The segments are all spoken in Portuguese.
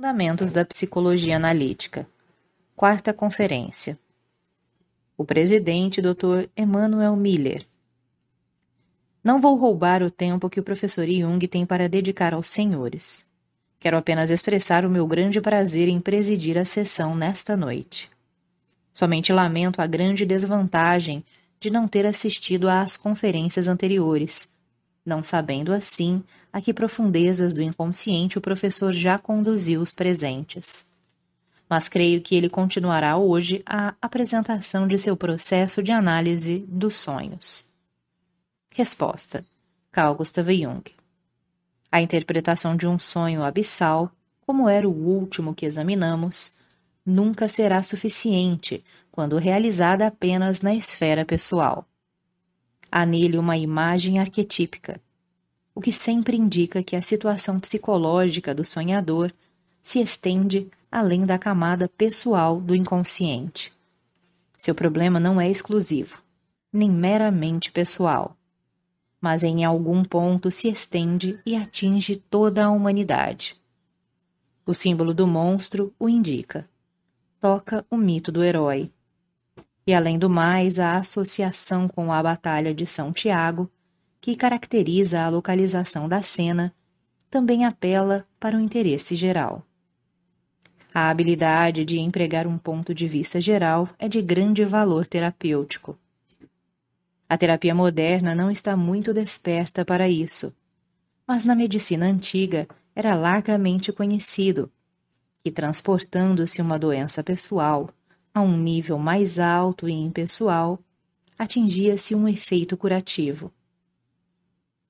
Fundamentos da Psicologia Analítica. Quarta Conferência. O presidente, Dr. Emanuel Miller. Não vou roubar o tempo que o professor Jung tem para dedicar aos senhores. Quero apenas expressar o meu grande prazer em presidir a sessão nesta noite. Somente lamento a grande desvantagem de não ter assistido às conferências anteriores, não sabendo assim a que profundezas do inconsciente o professor já conduziu os presentes. Mas creio que ele continuará hoje a apresentação de seu processo de análise dos sonhos. Resposta: Carl Gustav Jung. A interpretação de um sonho abissal, como era o último que examinamos, nunca será suficiente quando realizada apenas na esfera pessoal. Há nele uma imagem arquetípica, o que sempre indica que a situação psicológica do sonhador se estende além da camada pessoal do inconsciente. Seu problema não é exclusivo, nem meramente pessoal, mas em algum ponto se estende e atinge toda a humanidade. O símbolo do monstro o indica. Toca o mito do herói. E além do mais, a associação com a Batalha de São Tiago que caracteriza a localização da cena, também apela para o interesse geral. A habilidade de empregar um ponto de vista geral é de grande valor terapêutico. A terapia moderna não está muito desperta para isso, mas na medicina antiga era largamente conhecido que, transportando-se uma doença pessoal a um nível mais alto e impessoal, atingia-se um efeito curativo.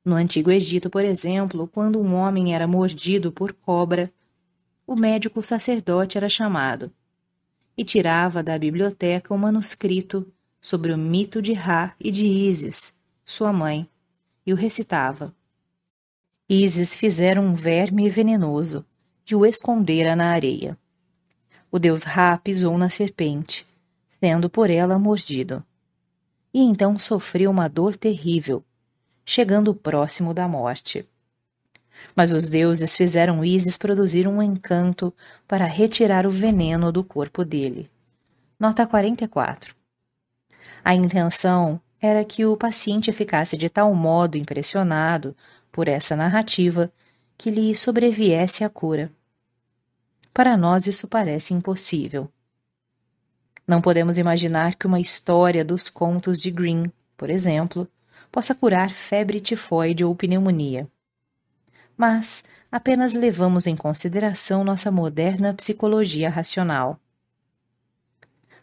No Antigo Egito, por exemplo, quando um homem era mordido por cobra, o médico sacerdote era chamado e tirava da biblioteca um manuscrito sobre o mito de Ra e de Isis, sua mãe, e o recitava. Isis fizera um verme venenoso e o escondera na areia. O deus Ra pisou na serpente, sendo por ela mordido. E então sofreu uma dor terrível, chegando próximo da morte. Mas os deuses fizeram Isis produzir um encanto para retirar o veneno do corpo dele. Nota 44. A intenção era que o paciente ficasse de tal modo impressionado por essa narrativa que lhe sobreviesse a cura. Para nós isso parece impossível. Não podemos imaginar que uma história dos contos de Green, por exemplo, possa curar febre tifoide ou pneumonia. Mas apenas levamos em consideração nossa moderna psicologia racional.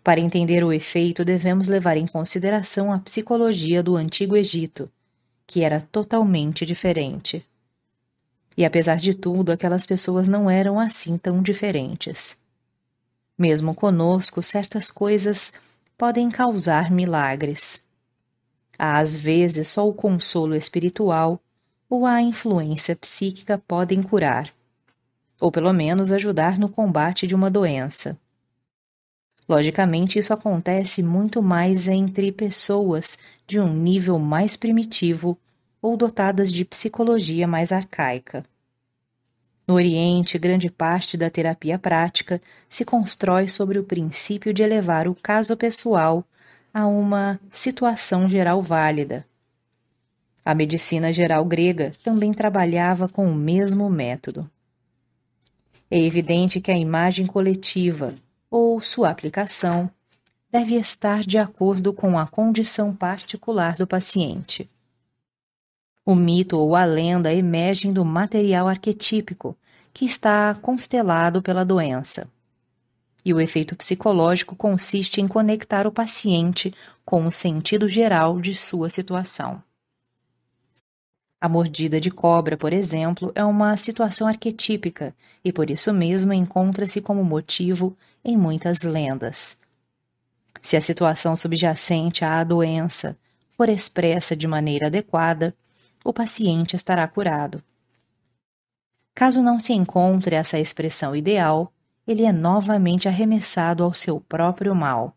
Para entender o efeito, devemos levar em consideração a psicologia do Antigo Egito, que era totalmente diferente. E apesar de tudo, aquelas pessoas não eram assim tão diferentes. Mesmo conosco, certas coisas podem causar milagres. Às vezes, só o consolo espiritual ou a influência psíquica podem curar, ou pelo menos ajudar no combate de uma doença. Logicamente, isso acontece muito mais entre pessoas de um nível mais primitivo ou dotadas de psicologia mais arcaica. No Oriente, grande parte da terapia prática se constrói sobre o princípio de elevar o caso pessoal a uma situação geral válida. A medicina geral grega também trabalhava com o mesmo método. É evidente que a imagem coletiva, ou sua aplicação, deve estar de acordo com a condição particular do paciente. O mito ou a lenda emergem do material arquetípico que está constelado pela doença. E o efeito psicológico consiste em conectar o paciente com o sentido geral de sua situação. A mordida de cobra, por exemplo, é uma situação arquetípica e por isso mesmo encontra-se como motivo em muitas lendas. Se a situação subjacente à doença for expressa de maneira adequada, o paciente estará curado. Caso não se encontre essa expressão ideal, ele é novamente arremessado ao seu próprio mal.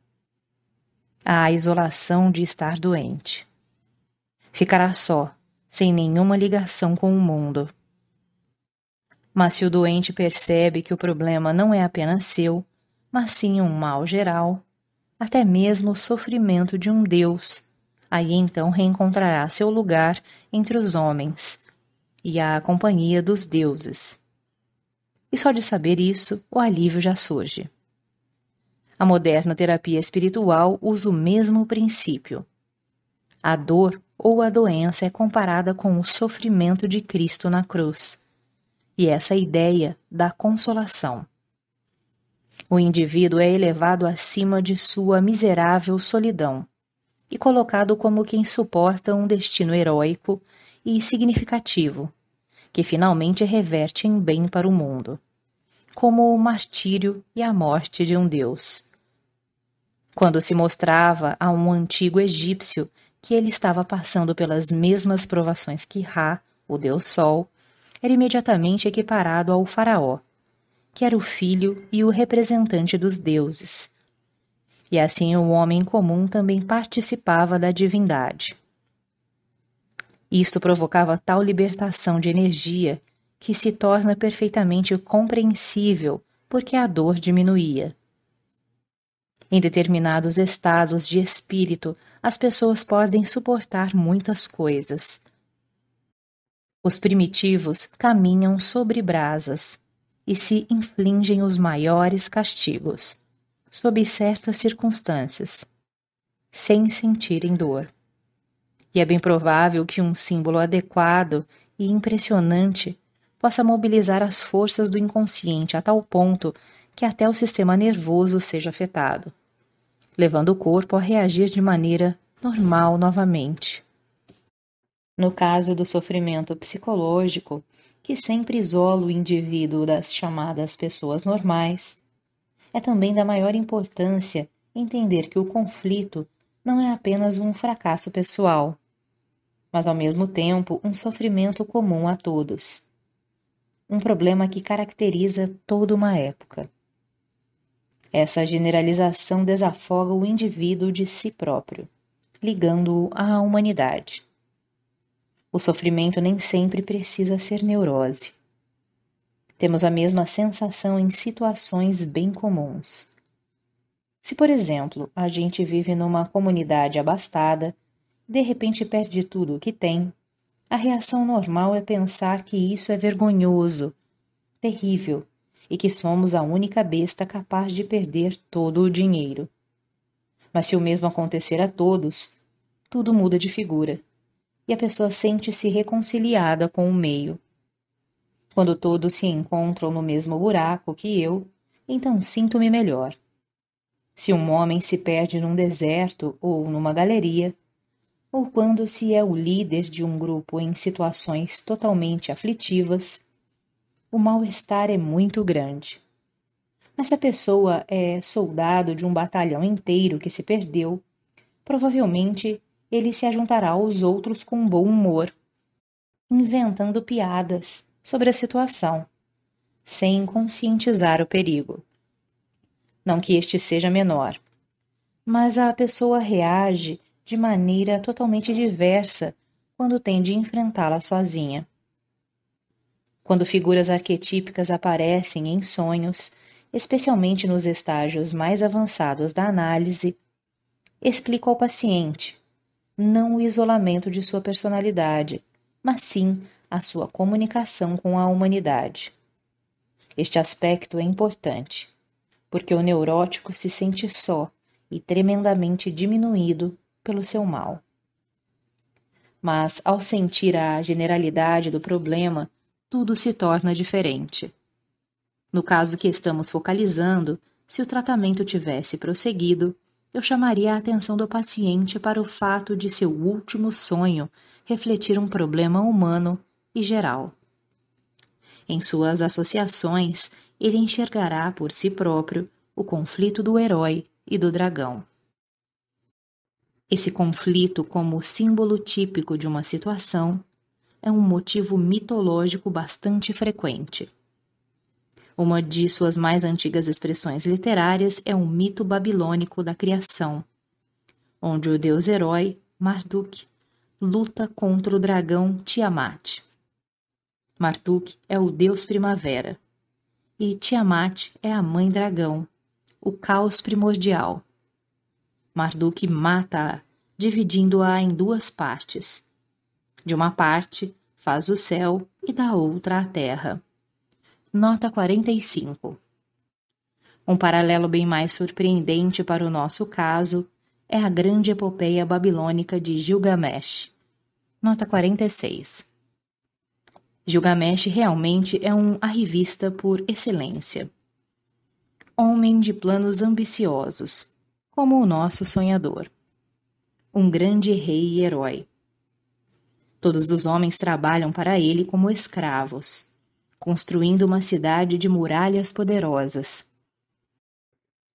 à isolação de estar doente. Ficará só, sem nenhuma ligação com o mundo. Mas se o doente percebe que o problema não é apenas seu, mas sim um mal geral, até mesmo o sofrimento de um Deus, aí então reencontrará seu lugar entre os homens e a companhia dos deuses e só de saber isso o alívio já surge. A moderna terapia espiritual usa o mesmo princípio. A dor ou a doença é comparada com o sofrimento de Cristo na cruz, e essa é ideia dá consolação. O indivíduo é elevado acima de sua miserável solidão e colocado como quem suporta um destino heróico e significativo que finalmente reverte em bem para o mundo, como o martírio e a morte de um deus. Quando se mostrava a um antigo egípcio que ele estava passando pelas mesmas provações que Ra, o deus Sol, era imediatamente equiparado ao faraó, que era o filho e o representante dos deuses. E assim o homem comum também participava da divindade. Isto provocava tal libertação de energia que se torna perfeitamente compreensível porque a dor diminuía. Em determinados estados de espírito, as pessoas podem suportar muitas coisas. Os primitivos caminham sobre brasas e se infligem os maiores castigos, sob certas circunstâncias, sem sentirem dor e é bem provável que um símbolo adequado e impressionante possa mobilizar as forças do inconsciente a tal ponto que até o sistema nervoso seja afetado, levando o corpo a reagir de maneira normal novamente. No caso do sofrimento psicológico, que sempre isola o indivíduo das chamadas pessoas normais, é também da maior importância entender que o conflito não é apenas um fracasso pessoal, mas ao mesmo tempo um sofrimento comum a todos. Um problema que caracteriza toda uma época. Essa generalização desafoga o indivíduo de si próprio, ligando-o à humanidade. O sofrimento nem sempre precisa ser neurose. Temos a mesma sensação em situações bem comuns. Se, por exemplo, a gente vive numa comunidade abastada, de repente perde tudo o que tem. A reação normal é pensar que isso é vergonhoso, terrível, e que somos a única besta capaz de perder todo o dinheiro. Mas se o mesmo acontecer a todos, tudo muda de figura, e a pessoa sente-se reconciliada com o meio. Quando todos se encontram no mesmo buraco que eu, então sinto-me melhor. Se um homem se perde num deserto ou numa galeria, ou quando se é o líder de um grupo em situações totalmente aflitivas, o mal-estar é muito grande. Mas se a pessoa é soldado de um batalhão inteiro que se perdeu, provavelmente ele se ajuntará aos outros com bom humor, inventando piadas sobre a situação, sem conscientizar o perigo. Não que este seja menor, mas a pessoa reage de maneira totalmente diversa quando tem de enfrentá-la sozinha. Quando figuras arquetípicas aparecem em sonhos, especialmente nos estágios mais avançados da análise, explico ao paciente não o isolamento de sua personalidade, mas sim a sua comunicação com a humanidade. Este aspecto é importante, porque o neurótico se sente só e tremendamente diminuído pelo seu mal. Mas ao sentir a generalidade do problema, tudo se torna diferente. No caso que estamos focalizando, se o tratamento tivesse prosseguido, eu chamaria a atenção do paciente para o fato de seu último sonho refletir um problema humano e geral. Em suas associações, ele enxergará por si próprio o conflito do herói e do dragão. Esse conflito, como símbolo típico de uma situação, é um motivo mitológico bastante frequente. Uma de suas mais antigas expressões literárias é o um mito babilônico da criação, onde o deus herói, Marduk, luta contra o dragão Tiamat. Marduk é o deus primavera e Tiamat é a mãe dragão, o caos primordial Marduk mata-a, dividindo-a em duas partes. De uma parte, faz o céu e da outra a terra. Nota 45. Um paralelo bem mais surpreendente para o nosso caso é a grande epopeia babilônica de Gilgamesh. Nota 46. Gilgamesh realmente é um arrivista por excelência. Homem de planos ambiciosos, como o nosso sonhador. Um grande rei e herói. Todos os homens trabalham para ele como escravos, construindo uma cidade de muralhas poderosas.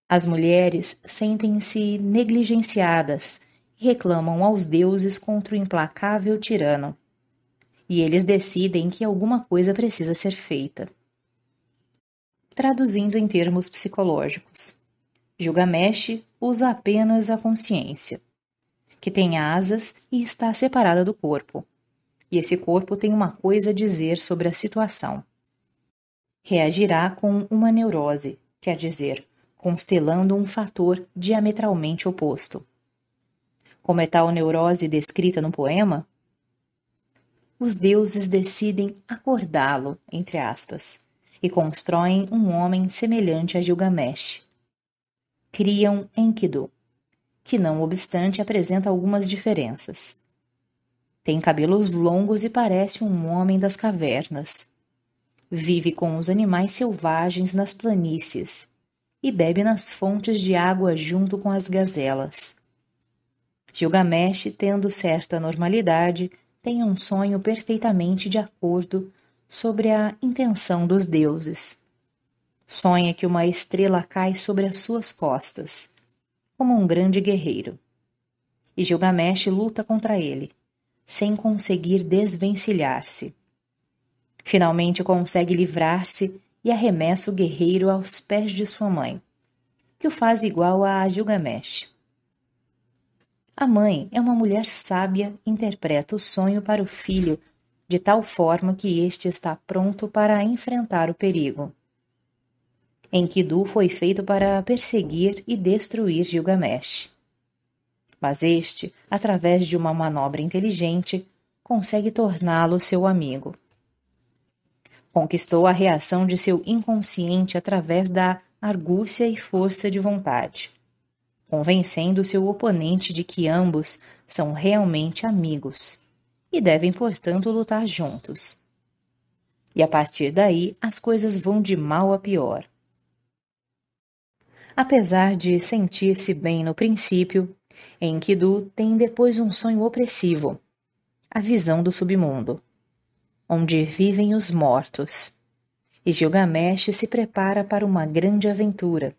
As mulheres sentem-se negligenciadas e reclamam aos deuses contra o implacável tirano. E eles decidem que alguma coisa precisa ser feita. Traduzindo em termos psicológicos. Gilgamesh usa apenas a consciência, que tem asas e está separada do corpo. E esse corpo tem uma coisa a dizer sobre a situação. Reagirá com uma neurose, quer dizer, constelando um fator diametralmente oposto. Como é tal neurose descrita no poema? Os deuses decidem acordá-lo, entre aspas, e constroem um homem semelhante a Gilgamesh, criam Enkidu, que não obstante apresenta algumas diferenças. Tem cabelos longos e parece um homem das cavernas. Vive com os animais selvagens nas planícies e bebe nas fontes de água junto com as gazelas. Gilgamesh, tendo certa normalidade, tem um sonho perfeitamente de acordo sobre a intenção dos deuses. Sonha que uma estrela cai sobre as suas costas, como um grande guerreiro. E Gilgamesh luta contra ele, sem conseguir desvencilhar-se. Finalmente consegue livrar-se e arremessa o guerreiro aos pés de sua mãe, que o faz igual a Gilgamesh. A mãe é uma mulher sábia, interpreta o sonho para o filho de tal forma que este está pronto para enfrentar o perigo. Em que Du foi feito para perseguir e destruir Gilgamesh. Mas este, através de uma manobra inteligente, consegue torná-lo seu amigo. Conquistou a reação de seu inconsciente através da argúcia e força de vontade, convencendo seu oponente de que ambos são realmente amigos e devem, portanto, lutar juntos. E a partir daí as coisas vão de mal a pior apesar de sentir-se bem no princípio, Enkidu tem depois um sonho opressivo, a visão do submundo, onde vivem os mortos, e Gilgamesh se prepara para uma grande aventura.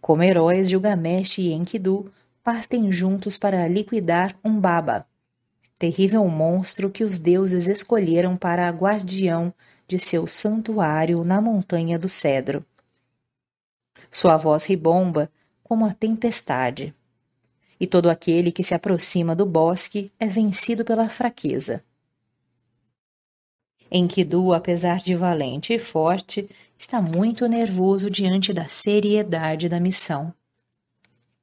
Como heróis, Gilgamesh e Enkidu partem juntos para liquidar um Baba, terrível monstro que os deuses escolheram para guardião de seu santuário na montanha do Cedro. Sua voz ribomba como a tempestade. E todo aquele que se aproxima do bosque é vencido pela fraqueza. Enkidu, apesar de valente e forte, está muito nervoso diante da seriedade da missão.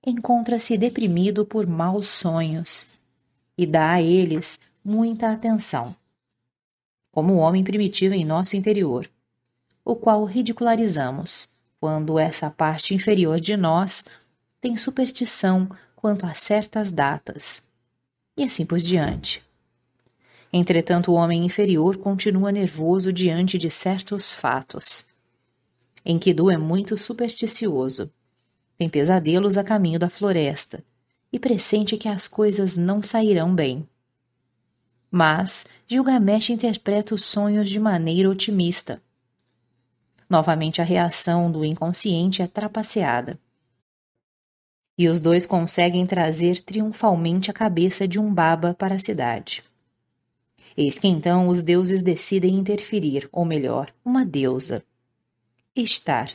Encontra-se deprimido por maus sonhos e dá a eles muita atenção. Como o homem primitivo em nosso interior, o qual ridicularizamos, quando essa parte inferior de nós tem superstição quanto a certas datas, e assim por diante. Entretanto, o homem inferior continua nervoso diante de certos fatos. Enkidu é muito supersticioso. Tem pesadelos a caminho da floresta e pressente que as coisas não sairão bem. Mas Gilgamesh interpreta os sonhos de maneira otimista Novamente, a reação do inconsciente é trapaceada. E os dois conseguem trazer triunfalmente a cabeça de um baba para a cidade. Eis que então os deuses decidem interferir, ou melhor, uma deusa. Estar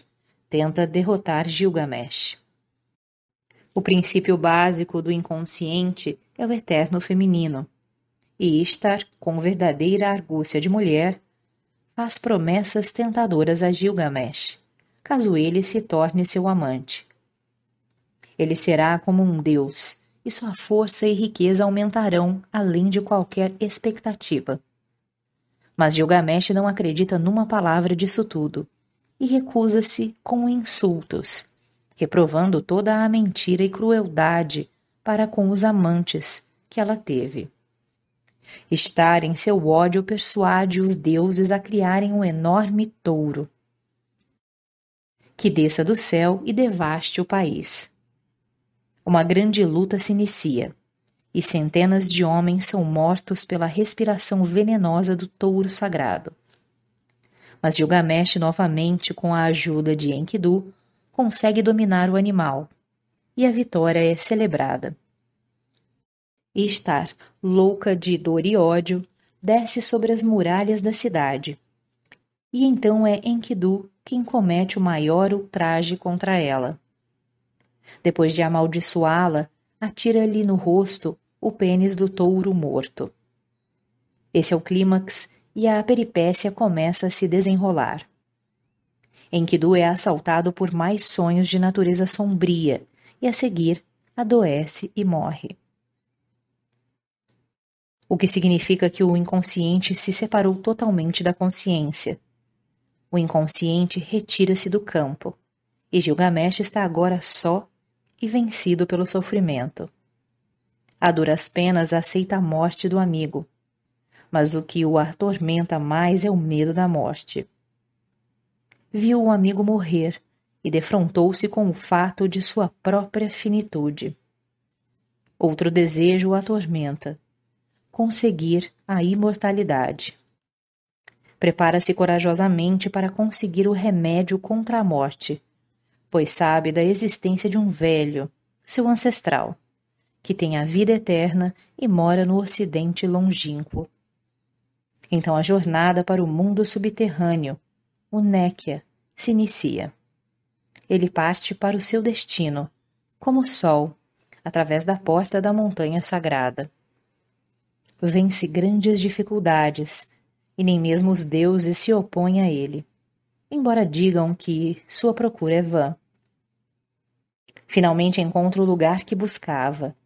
tenta derrotar Gilgamesh. O princípio básico do inconsciente é o eterno feminino. E Istar, com verdadeira argúcia de mulher, faz promessas tentadoras a Gilgamesh, caso ele se torne seu amante. Ele será como um deus, e sua força e riqueza aumentarão além de qualquer expectativa. Mas Gilgamesh não acredita numa palavra disso tudo e recusa-se com insultos, reprovando toda a mentira e crueldade para com os amantes que ela teve. Estar em seu ódio persuade os deuses a criarem um enorme touro que desça do céu e devaste o país. Uma grande luta se inicia, e centenas de homens são mortos pela respiração venenosa do touro sagrado. Mas Gilgamesh, novamente com a ajuda de Enkidu, consegue dominar o animal, e a vitória é celebrada e estar louca de dor e ódio, desce sobre as muralhas da cidade. E então é Enkidu quem comete o maior ultraje contra ela. Depois de amaldiçoá-la, atira-lhe no rosto o pênis do touro morto. Esse é o clímax e a peripécia começa a se desenrolar. Enkidu é assaltado por mais sonhos de natureza sombria e a seguir adoece e morre o que significa que o inconsciente se separou totalmente da consciência. O inconsciente retira-se do campo, e Gilgamesh está agora só e vencido pelo sofrimento. A duras penas aceita a morte do amigo, mas o que o atormenta mais é o medo da morte. Viu o amigo morrer e defrontou-se com o fato de sua própria finitude. Outro desejo o atormenta, conseguir a imortalidade. Prepara-se corajosamente para conseguir o remédio contra a morte, pois sabe da existência de um velho, seu ancestral, que tem a vida eterna e mora no ocidente longínquo. Então a jornada para o mundo subterrâneo, o Néquia, se inicia. Ele parte para o seu destino, como o sol, através da porta da montanha sagrada vence grandes dificuldades, e nem mesmo os deuses se opõem a ele, embora digam que sua procura é vã. Finalmente encontra o lugar que buscava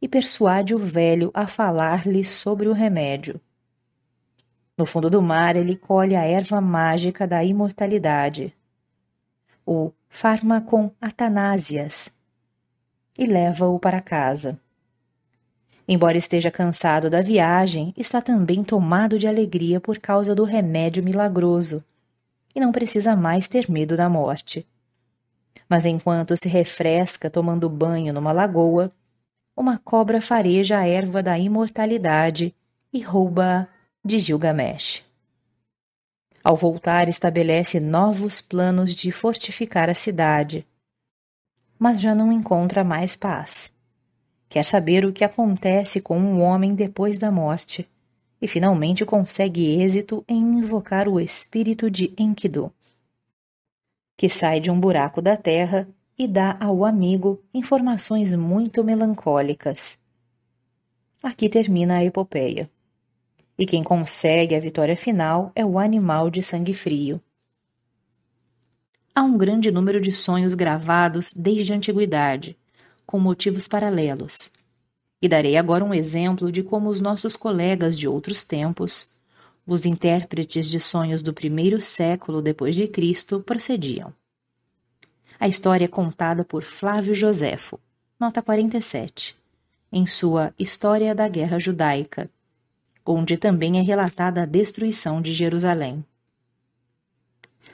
e persuade o velho a falar-lhe sobre o remédio. No fundo do mar, ele colhe a erva mágica da imortalidade, o Farmacon Atanásias, e leva-o para casa. Embora esteja cansado da viagem, está também tomado de alegria por causa do remédio milagroso e não precisa mais ter medo da morte. Mas enquanto se refresca tomando banho numa lagoa, uma cobra fareja a erva da imortalidade e rouba-a de Gilgamesh. Ao voltar, estabelece novos planos de fortificar a cidade, mas já não encontra mais paz. Quer saber o que acontece com um homem depois da morte e finalmente consegue êxito em invocar o espírito de Enkidu, que sai de um buraco da terra e dá ao amigo informações muito melancólicas. Aqui termina a epopeia. E quem consegue a vitória final é o animal de sangue frio. Há um grande número de sonhos gravados desde a antiguidade com motivos paralelos. E darei agora um exemplo de como os nossos colegas de outros tempos, os intérpretes de sonhos do primeiro século depois de Cristo, procediam. A história é contada por Flávio Joséfo, nota 47, em sua História da Guerra Judaica, onde também é relatada a destruição de Jerusalém.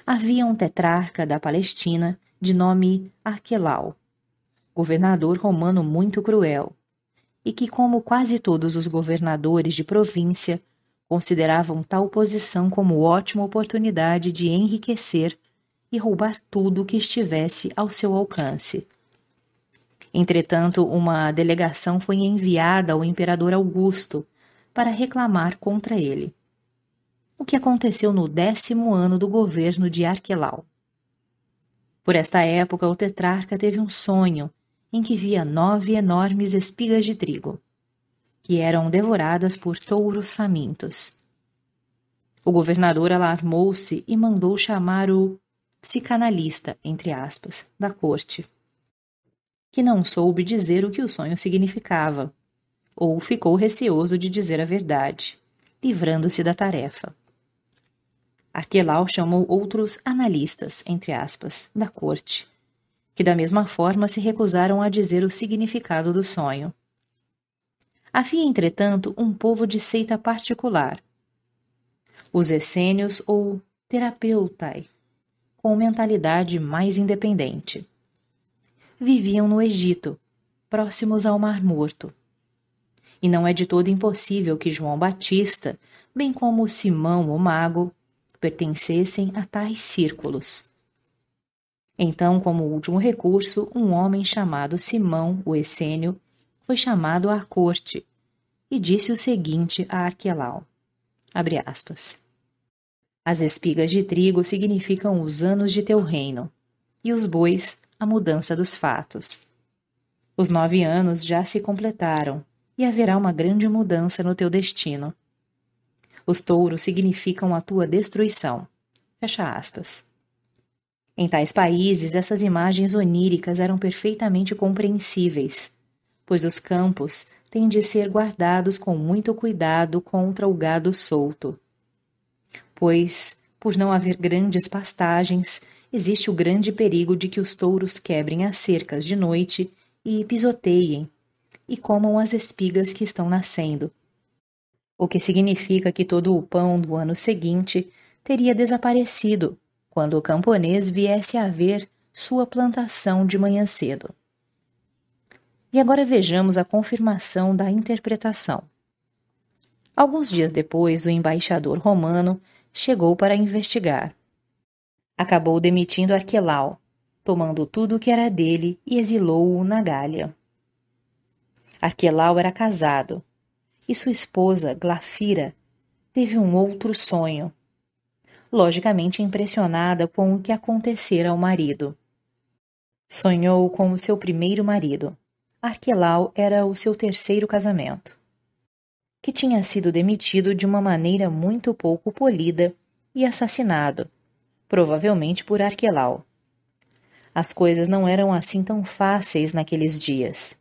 Havia um tetrarca da Palestina de nome Arquelau, governador romano muito cruel, e que, como quase todos os governadores de província, consideravam tal posição como ótima oportunidade de enriquecer e roubar tudo o que estivesse ao seu alcance. Entretanto, uma delegação foi enviada ao imperador Augusto para reclamar contra ele. O que aconteceu no décimo ano do governo de Arquelau. Por esta época, o tetrarca teve um sonho em que via nove enormes espigas de trigo, que eram devoradas por touros famintos. O governador alarmou-se e mandou chamar o psicanalista, entre aspas, da corte, que não soube dizer o que o sonho significava, ou ficou receoso de dizer a verdade, livrando-se da tarefa. Arquelau chamou outros analistas, entre aspas, da corte, que da mesma forma se recusaram a dizer o significado do sonho. Havia, entretanto, um povo de seita particular, os essênios ou terapeutai, com mentalidade mais independente. Viviam no Egito, próximos ao Mar Morto. E não é de todo impossível que João Batista, bem como Simão o Mago, pertencessem a tais círculos. Então, como último recurso, um homem chamado Simão, o Essênio, foi chamado à corte e disse o seguinte a Arquelau. Abre aspas. As espigas de trigo significam os anos de teu reino, e os bois, a mudança dos fatos. Os nove anos já se completaram, e haverá uma grande mudança no teu destino. Os touros significam a tua destruição. Fecha aspas. Em tais países, essas imagens oníricas eram perfeitamente compreensíveis, pois os campos têm de ser guardados com muito cuidado contra o gado solto. Pois, por não haver grandes pastagens, existe o grande perigo de que os touros quebrem as cercas de noite e pisoteiem e comam as espigas que estão nascendo. O que significa que todo o pão do ano seguinte teria desaparecido quando o camponês viesse a ver sua plantação de manhã cedo. E agora vejamos a confirmação da interpretação. Alguns dias depois, o embaixador romano chegou para investigar. Acabou demitindo Arquelau, tomando tudo o que era dele e exilou-o na Gália. Arquelau era casado, e sua esposa, Glafira, teve um outro sonho logicamente impressionada com o que acontecera ao marido. Sonhou com o seu primeiro marido. Arquelau era o seu terceiro casamento, que tinha sido demitido de uma maneira muito pouco polida e assassinado, provavelmente por Arquelau. As coisas não eram assim tão fáceis naqueles dias.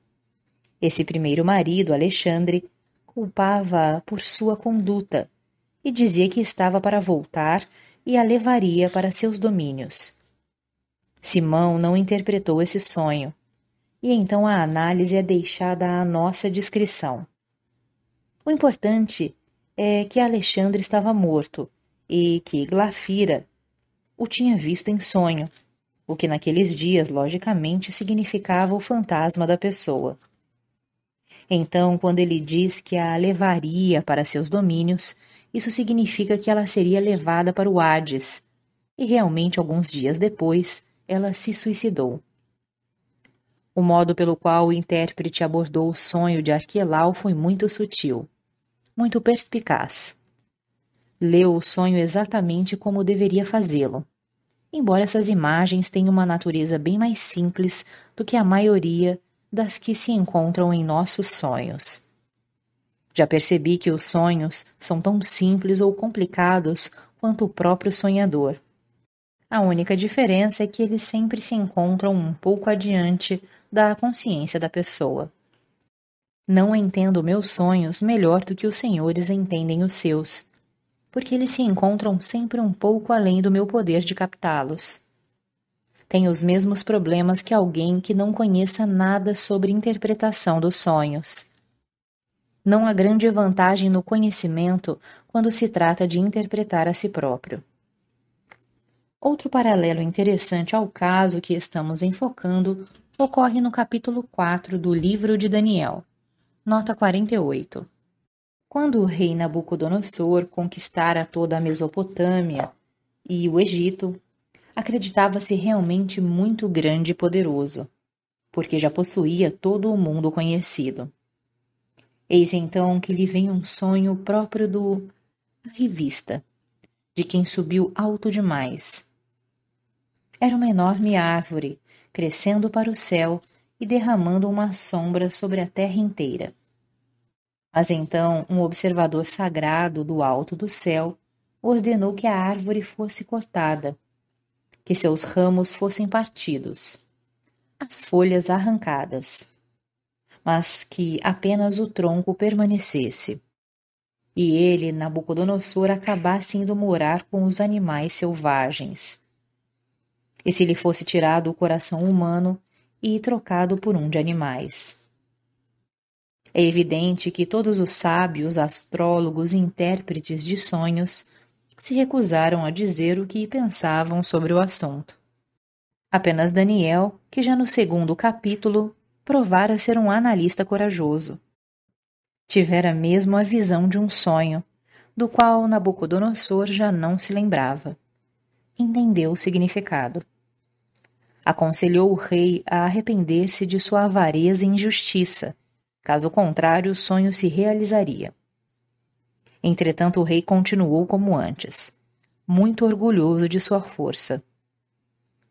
Esse primeiro marido, Alexandre, culpava-a por sua conduta e dizia que estava para voltar e a levaria para seus domínios. Simão não interpretou esse sonho, e então a análise é deixada à nossa discrição. O importante é que Alexandre estava morto e que Glafira o tinha visto em sonho, o que naqueles dias, logicamente, significava o fantasma da pessoa. Então, quando ele diz que a levaria para seus domínios, isso significa que ela seria levada para o Hades. E realmente, alguns dias depois, ela se suicidou. O modo pelo qual o intérprete abordou o sonho de Arquelau foi muito sutil, muito perspicaz. Leu o sonho exatamente como deveria fazê-lo, embora essas imagens tenham uma natureza bem mais simples do que a maioria das que se encontram em nossos sonhos. Já percebi que os sonhos são tão simples ou complicados quanto o próprio sonhador. A única diferença é que eles sempre se encontram um pouco adiante da consciência da pessoa. Não entendo meus sonhos melhor do que os senhores entendem os seus, porque eles se encontram sempre um pouco além do meu poder de captá-los. Tenho os mesmos problemas que alguém que não conheça nada sobre interpretação dos sonhos não há grande vantagem no conhecimento quando se trata de interpretar a si próprio. Outro paralelo interessante ao caso que estamos enfocando ocorre no capítulo 4 do livro de Daniel. Nota 48. Quando o rei Nabucodonosor conquistara toda a Mesopotâmia e o Egito, acreditava-se realmente muito grande e poderoso, porque já possuía todo o mundo conhecido. Eis então que lhe vem um sonho próprio do revista, de quem subiu alto demais. Era uma enorme árvore, crescendo para o céu e derramando uma sombra sobre a terra inteira. Mas então um observador sagrado do alto do céu ordenou que a árvore fosse cortada, que seus ramos fossem partidos, as folhas arrancadas mas que apenas o tronco permanecesse. E ele, Nabucodonosor, acabasse indo morar com os animais selvagens. E se lhe fosse tirado o coração humano e trocado por um de animais? É evidente que todos os sábios, astrólogos e intérpretes de sonhos se recusaram a dizer o que pensavam sobre o assunto. Apenas Daniel, que já no segundo capítulo provara ser um analista corajoso. Tivera mesmo a visão de um sonho, do qual Nabucodonosor já não se lembrava. Entendeu o significado. Aconselhou o rei a arrepender-se de sua avareza e injustiça, caso contrário, o sonho se realizaria. Entretanto, o rei continuou como antes, muito orgulhoso de sua força.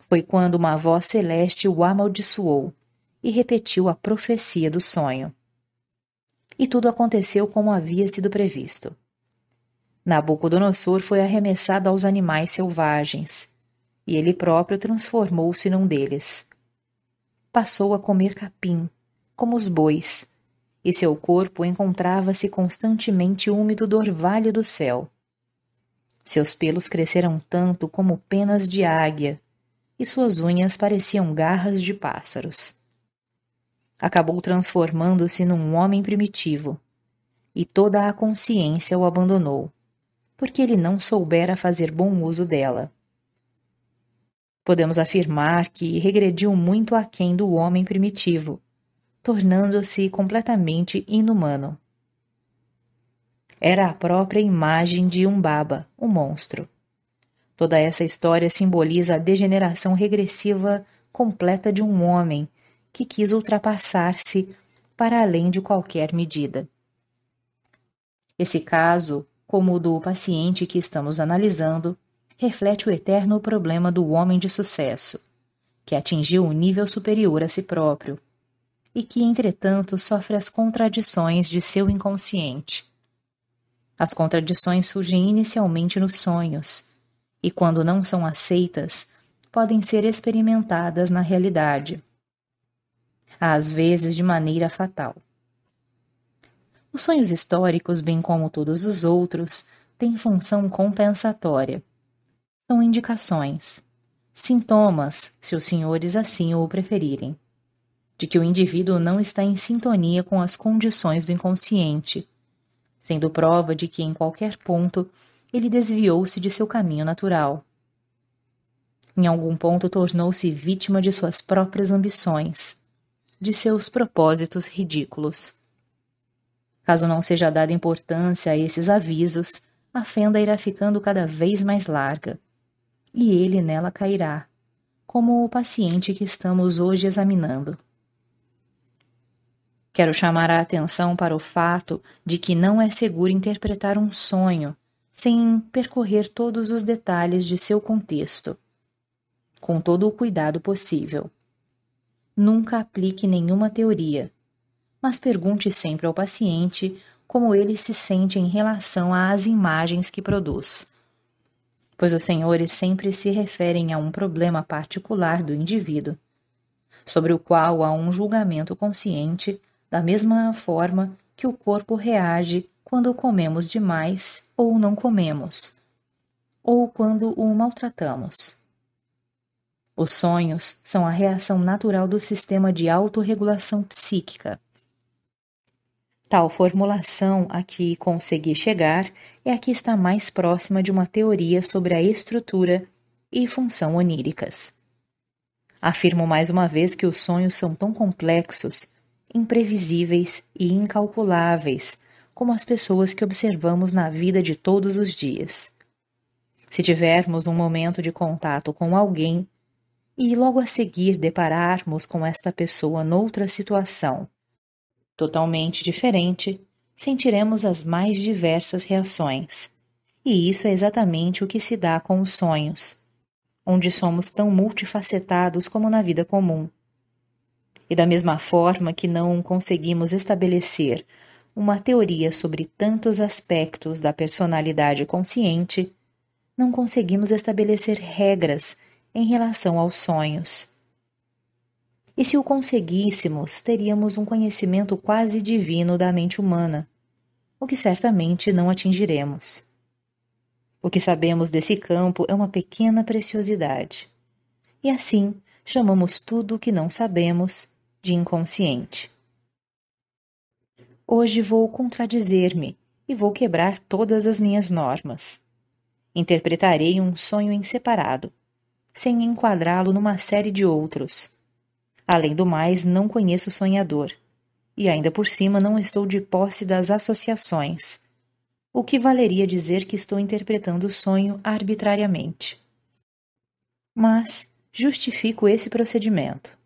Foi quando uma voz celeste o amaldiçoou e repetiu a profecia do sonho. E tudo aconteceu como havia sido previsto. Nabucodonosor foi arremessado aos animais selvagens, e ele próprio transformou-se num deles. Passou a comer capim, como os bois, e seu corpo encontrava-se constantemente úmido do orvalho do céu. Seus pelos cresceram tanto como penas de águia, e suas unhas pareciam garras de pássaros acabou transformando-se num homem primitivo. E toda a consciência o abandonou, porque ele não soubera fazer bom uso dela. Podemos afirmar que regrediu muito aquém do homem primitivo, tornando-se completamente inumano. Era a própria imagem de Umbaba, o um monstro. Toda essa história simboliza a degeneração regressiva completa de um homem que quis ultrapassar-se para além de qualquer medida. Esse caso, como o do paciente que estamos analisando, reflete o eterno problema do homem de sucesso, que atingiu um nível superior a si próprio, e que, entretanto, sofre as contradições de seu inconsciente. As contradições surgem inicialmente nos sonhos, e quando não são aceitas, podem ser experimentadas na realidade às vezes de maneira fatal. Os sonhos históricos, bem como todos os outros, têm função compensatória. São indicações, sintomas, se os senhores assim o preferirem, de que o indivíduo não está em sintonia com as condições do inconsciente, sendo prova de que em qualquer ponto ele desviou-se de seu caminho natural. Em algum ponto tornou-se vítima de suas próprias ambições, de seus propósitos ridículos. Caso não seja dada importância a esses avisos, a fenda irá ficando cada vez mais larga, e ele nela cairá, como o paciente que estamos hoje examinando. Quero chamar a atenção para o fato de que não é seguro interpretar um sonho sem percorrer todos os detalhes de seu contexto, com todo o cuidado possível. Nunca aplique nenhuma teoria, mas pergunte sempre ao paciente como ele se sente em relação às imagens que produz. Pois os senhores sempre se referem a um problema particular do indivíduo, sobre o qual há um julgamento consciente, da mesma forma que o corpo reage quando comemos demais ou não comemos, ou quando o maltratamos. Os sonhos são a reação natural do sistema de autorregulação psíquica. Tal formulação a que consegui chegar é a que está mais próxima de uma teoria sobre a estrutura e função oníricas. Afirmo mais uma vez que os sonhos são tão complexos, imprevisíveis e incalculáveis como as pessoas que observamos na vida de todos os dias. Se tivermos um momento de contato com alguém e logo a seguir depararmos com esta pessoa noutra situação. Totalmente diferente, sentiremos as mais diversas reações. E isso é exatamente o que se dá com os sonhos, onde somos tão multifacetados como na vida comum. E da mesma forma que não conseguimos estabelecer uma teoria sobre tantos aspectos da personalidade consciente, não conseguimos estabelecer regras em relação aos sonhos. E se o conseguíssemos, teríamos um conhecimento quase divino da mente humana, o que certamente não atingiremos. O que sabemos desse campo é uma pequena preciosidade. E assim, chamamos tudo o que não sabemos de inconsciente. Hoje vou contradizer-me e vou quebrar todas as minhas normas. Interpretarei um sonho em separado, sem enquadrá-lo numa série de outros. Além do mais, não conheço o sonhador. E ainda por cima, não estou de posse das associações. O que valeria dizer que estou interpretando o sonho arbitrariamente. Mas justifico esse procedimento.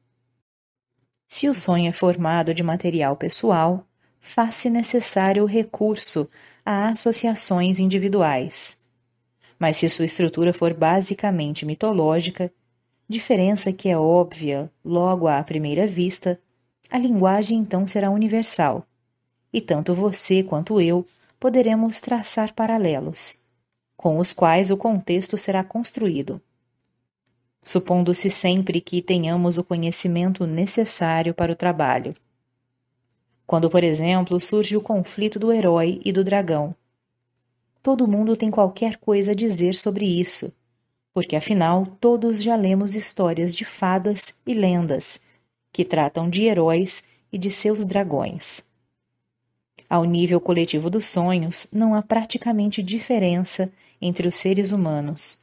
Se o sonho é formado de material pessoal, faz-se necessário o recurso a associações individuais mas se sua estrutura for basicamente mitológica, diferença que é óbvia logo à primeira vista, a linguagem então será universal, e tanto você quanto eu poderemos traçar paralelos, com os quais o contexto será construído. Supondo-se sempre que tenhamos o conhecimento necessário para o trabalho. Quando, por exemplo, surge o conflito do herói e do dragão, todo mundo tem qualquer coisa a dizer sobre isso, porque afinal todos já lemos histórias de fadas e lendas que tratam de heróis e de seus dragões. Ao nível coletivo dos sonhos, não há praticamente diferença entre os seres humanos,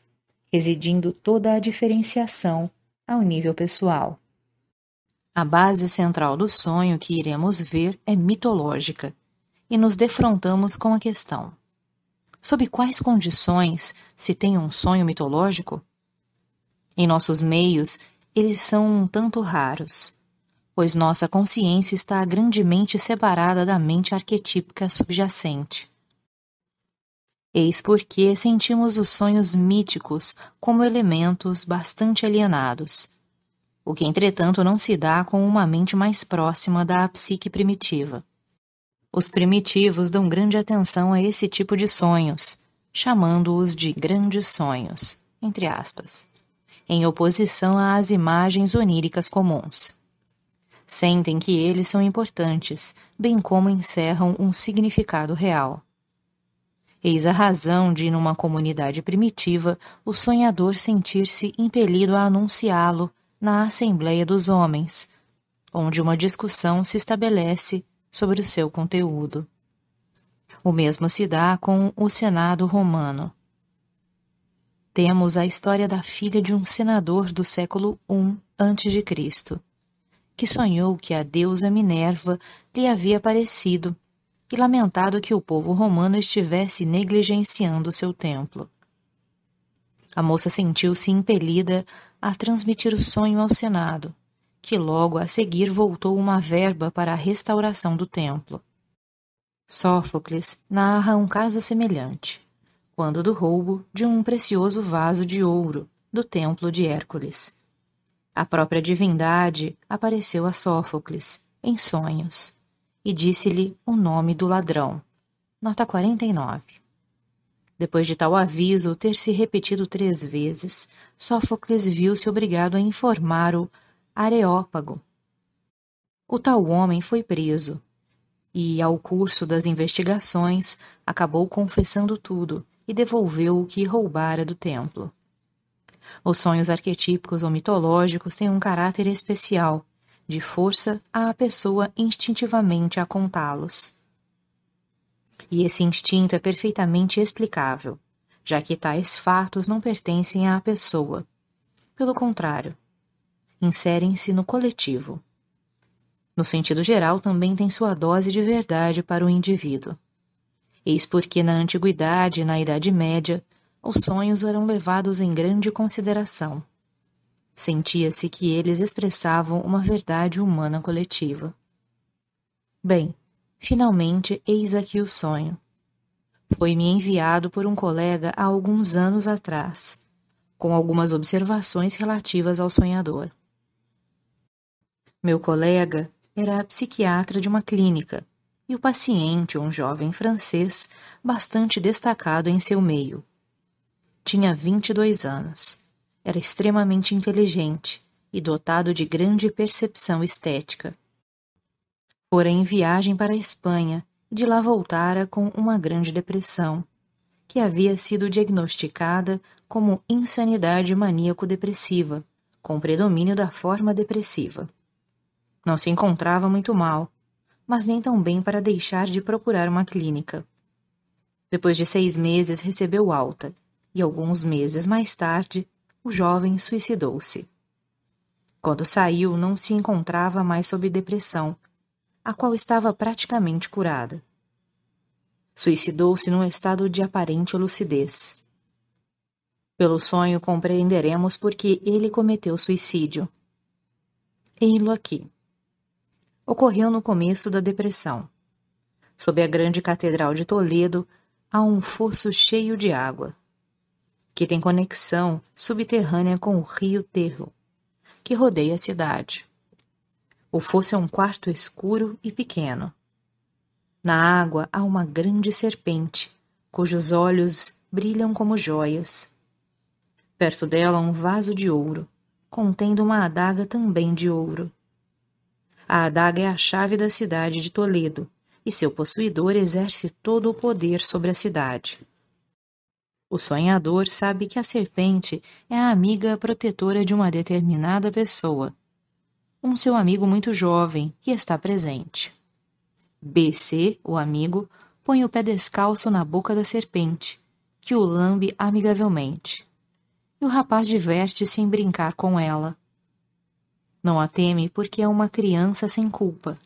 residindo toda a diferenciação ao nível pessoal. A base central do sonho que iremos ver é mitológica, e nos defrontamos com a questão: sob quais condições se tem um sonho mitológico? Em nossos meios, eles são um tanto raros, pois nossa consciência está grandemente separada da mente arquetípica subjacente. Eis porque sentimos os sonhos míticos como elementos bastante alienados, o que entretanto não se dá com uma mente mais próxima da psique primitiva. Os primitivos dão grande atenção a esse tipo de sonhos, chamando-os de grandes sonhos, entre aspas, em oposição às imagens oníricas comuns. Sentem que eles são importantes, bem como encerram um significado real. Eis a razão de, numa comunidade primitiva, o sonhador sentir-se impelido a anunciá-lo na Assembleia dos Homens, onde uma discussão se estabelece sobre o seu conteúdo. O mesmo se dá com o Senado romano. Temos a história da filha de um senador do século I a.C., que sonhou que a deusa Minerva lhe havia aparecido e lamentado que o povo romano estivesse negligenciando seu templo. A moça sentiu-se impelida a transmitir o sonho ao Senado, que logo a seguir voltou uma verba para a restauração do templo. Sófocles narra um caso semelhante, quando do roubo de um precioso vaso de ouro do templo de Hércules. A própria divindade apareceu a Sófocles, em sonhos, e disse-lhe o nome do ladrão. Nota 49. Depois de tal aviso ter se repetido três vezes, Sófocles viu-se obrigado a informar-o Areópago. O tal homem foi preso e, ao curso das investigações, acabou confessando tudo e devolveu o que roubara do templo. Os sonhos arquetípicos ou mitológicos têm um caráter especial, de força à pessoa instintivamente a contá-los. E esse instinto é perfeitamente explicável, já que tais fatos não pertencem à pessoa. Pelo contrário, inserem-se no coletivo. No sentido geral, também tem sua dose de verdade para o indivíduo. Eis porque na antiguidade e na Idade Média, os sonhos eram levados em grande consideração. Sentia-se que eles expressavam uma verdade humana coletiva. Bem, finalmente eis aqui o sonho. Foi-me enviado por um colega há alguns anos atrás, com algumas observações relativas ao sonhador. Meu colega era a psiquiatra de uma clínica e o paciente, um jovem francês, bastante destacado em seu meio. Tinha 22 anos. Era extremamente inteligente e dotado de grande percepção estética. Fora em viagem para a Espanha e de lá voltara com uma grande depressão, que havia sido diagnosticada como insanidade maníaco-depressiva, com predomínio da forma depressiva. Não se encontrava muito mal, mas nem tão bem para deixar de procurar uma clínica. Depois de seis meses, recebeu alta, e alguns meses mais tarde, o jovem suicidou-se. Quando saiu, não se encontrava mais sob depressão, a qual estava praticamente curada. Suicidou-se num estado de aparente lucidez. Pelo sonho compreenderemos por que ele cometeu suicídio. Ei-lo aqui ocorreu no começo da Depressão. Sob a grande Catedral de Toledo há um fosso cheio de água, que tem conexão subterrânea com o rio Terro, que rodeia a cidade. O fosso é um quarto escuro e pequeno. Na água há uma grande serpente, cujos olhos brilham como joias. Perto dela um vaso de ouro, contendo uma adaga também de ouro. A adaga é a chave da cidade de Toledo, e seu possuidor exerce todo o poder sobre a cidade. O sonhador sabe que a serpente é a amiga protetora de uma determinada pessoa, um seu amigo muito jovem que está presente. BC, o amigo, põe o pé descalço na boca da serpente, que o lambe amigavelmente. E o rapaz diverte-se em brincar com ela, não a teme porque é uma criança sem culpa.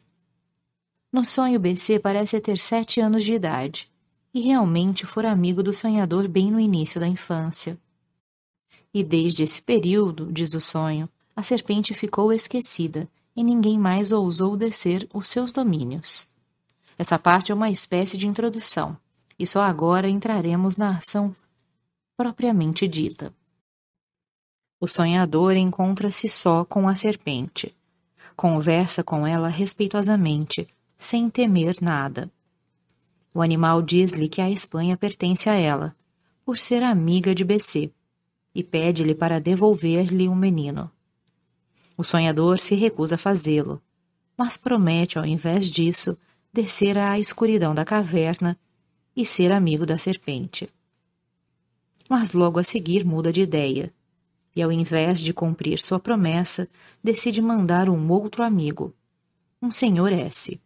No sonho, BC parece ter sete anos de idade e realmente for amigo do sonhador bem no início da infância. E desde esse período, diz o sonho, a serpente ficou esquecida e ninguém mais ousou descer os seus domínios. Essa parte é uma espécie de introdução, e só agora entraremos na ação propriamente dita. O sonhador encontra-se só com a serpente. Conversa com ela respeitosamente, sem temer nada. O animal diz-lhe que a Espanha pertence a ela, por ser amiga de BC, e pede-lhe para devolver-lhe o um menino. O sonhador se recusa a fazê-lo, mas promete, ao invés disso, descer à escuridão da caverna e ser amigo da serpente. Mas logo a seguir muda de ideia e, ao invés de cumprir sua promessa, decide mandar um outro amigo, um senhor S.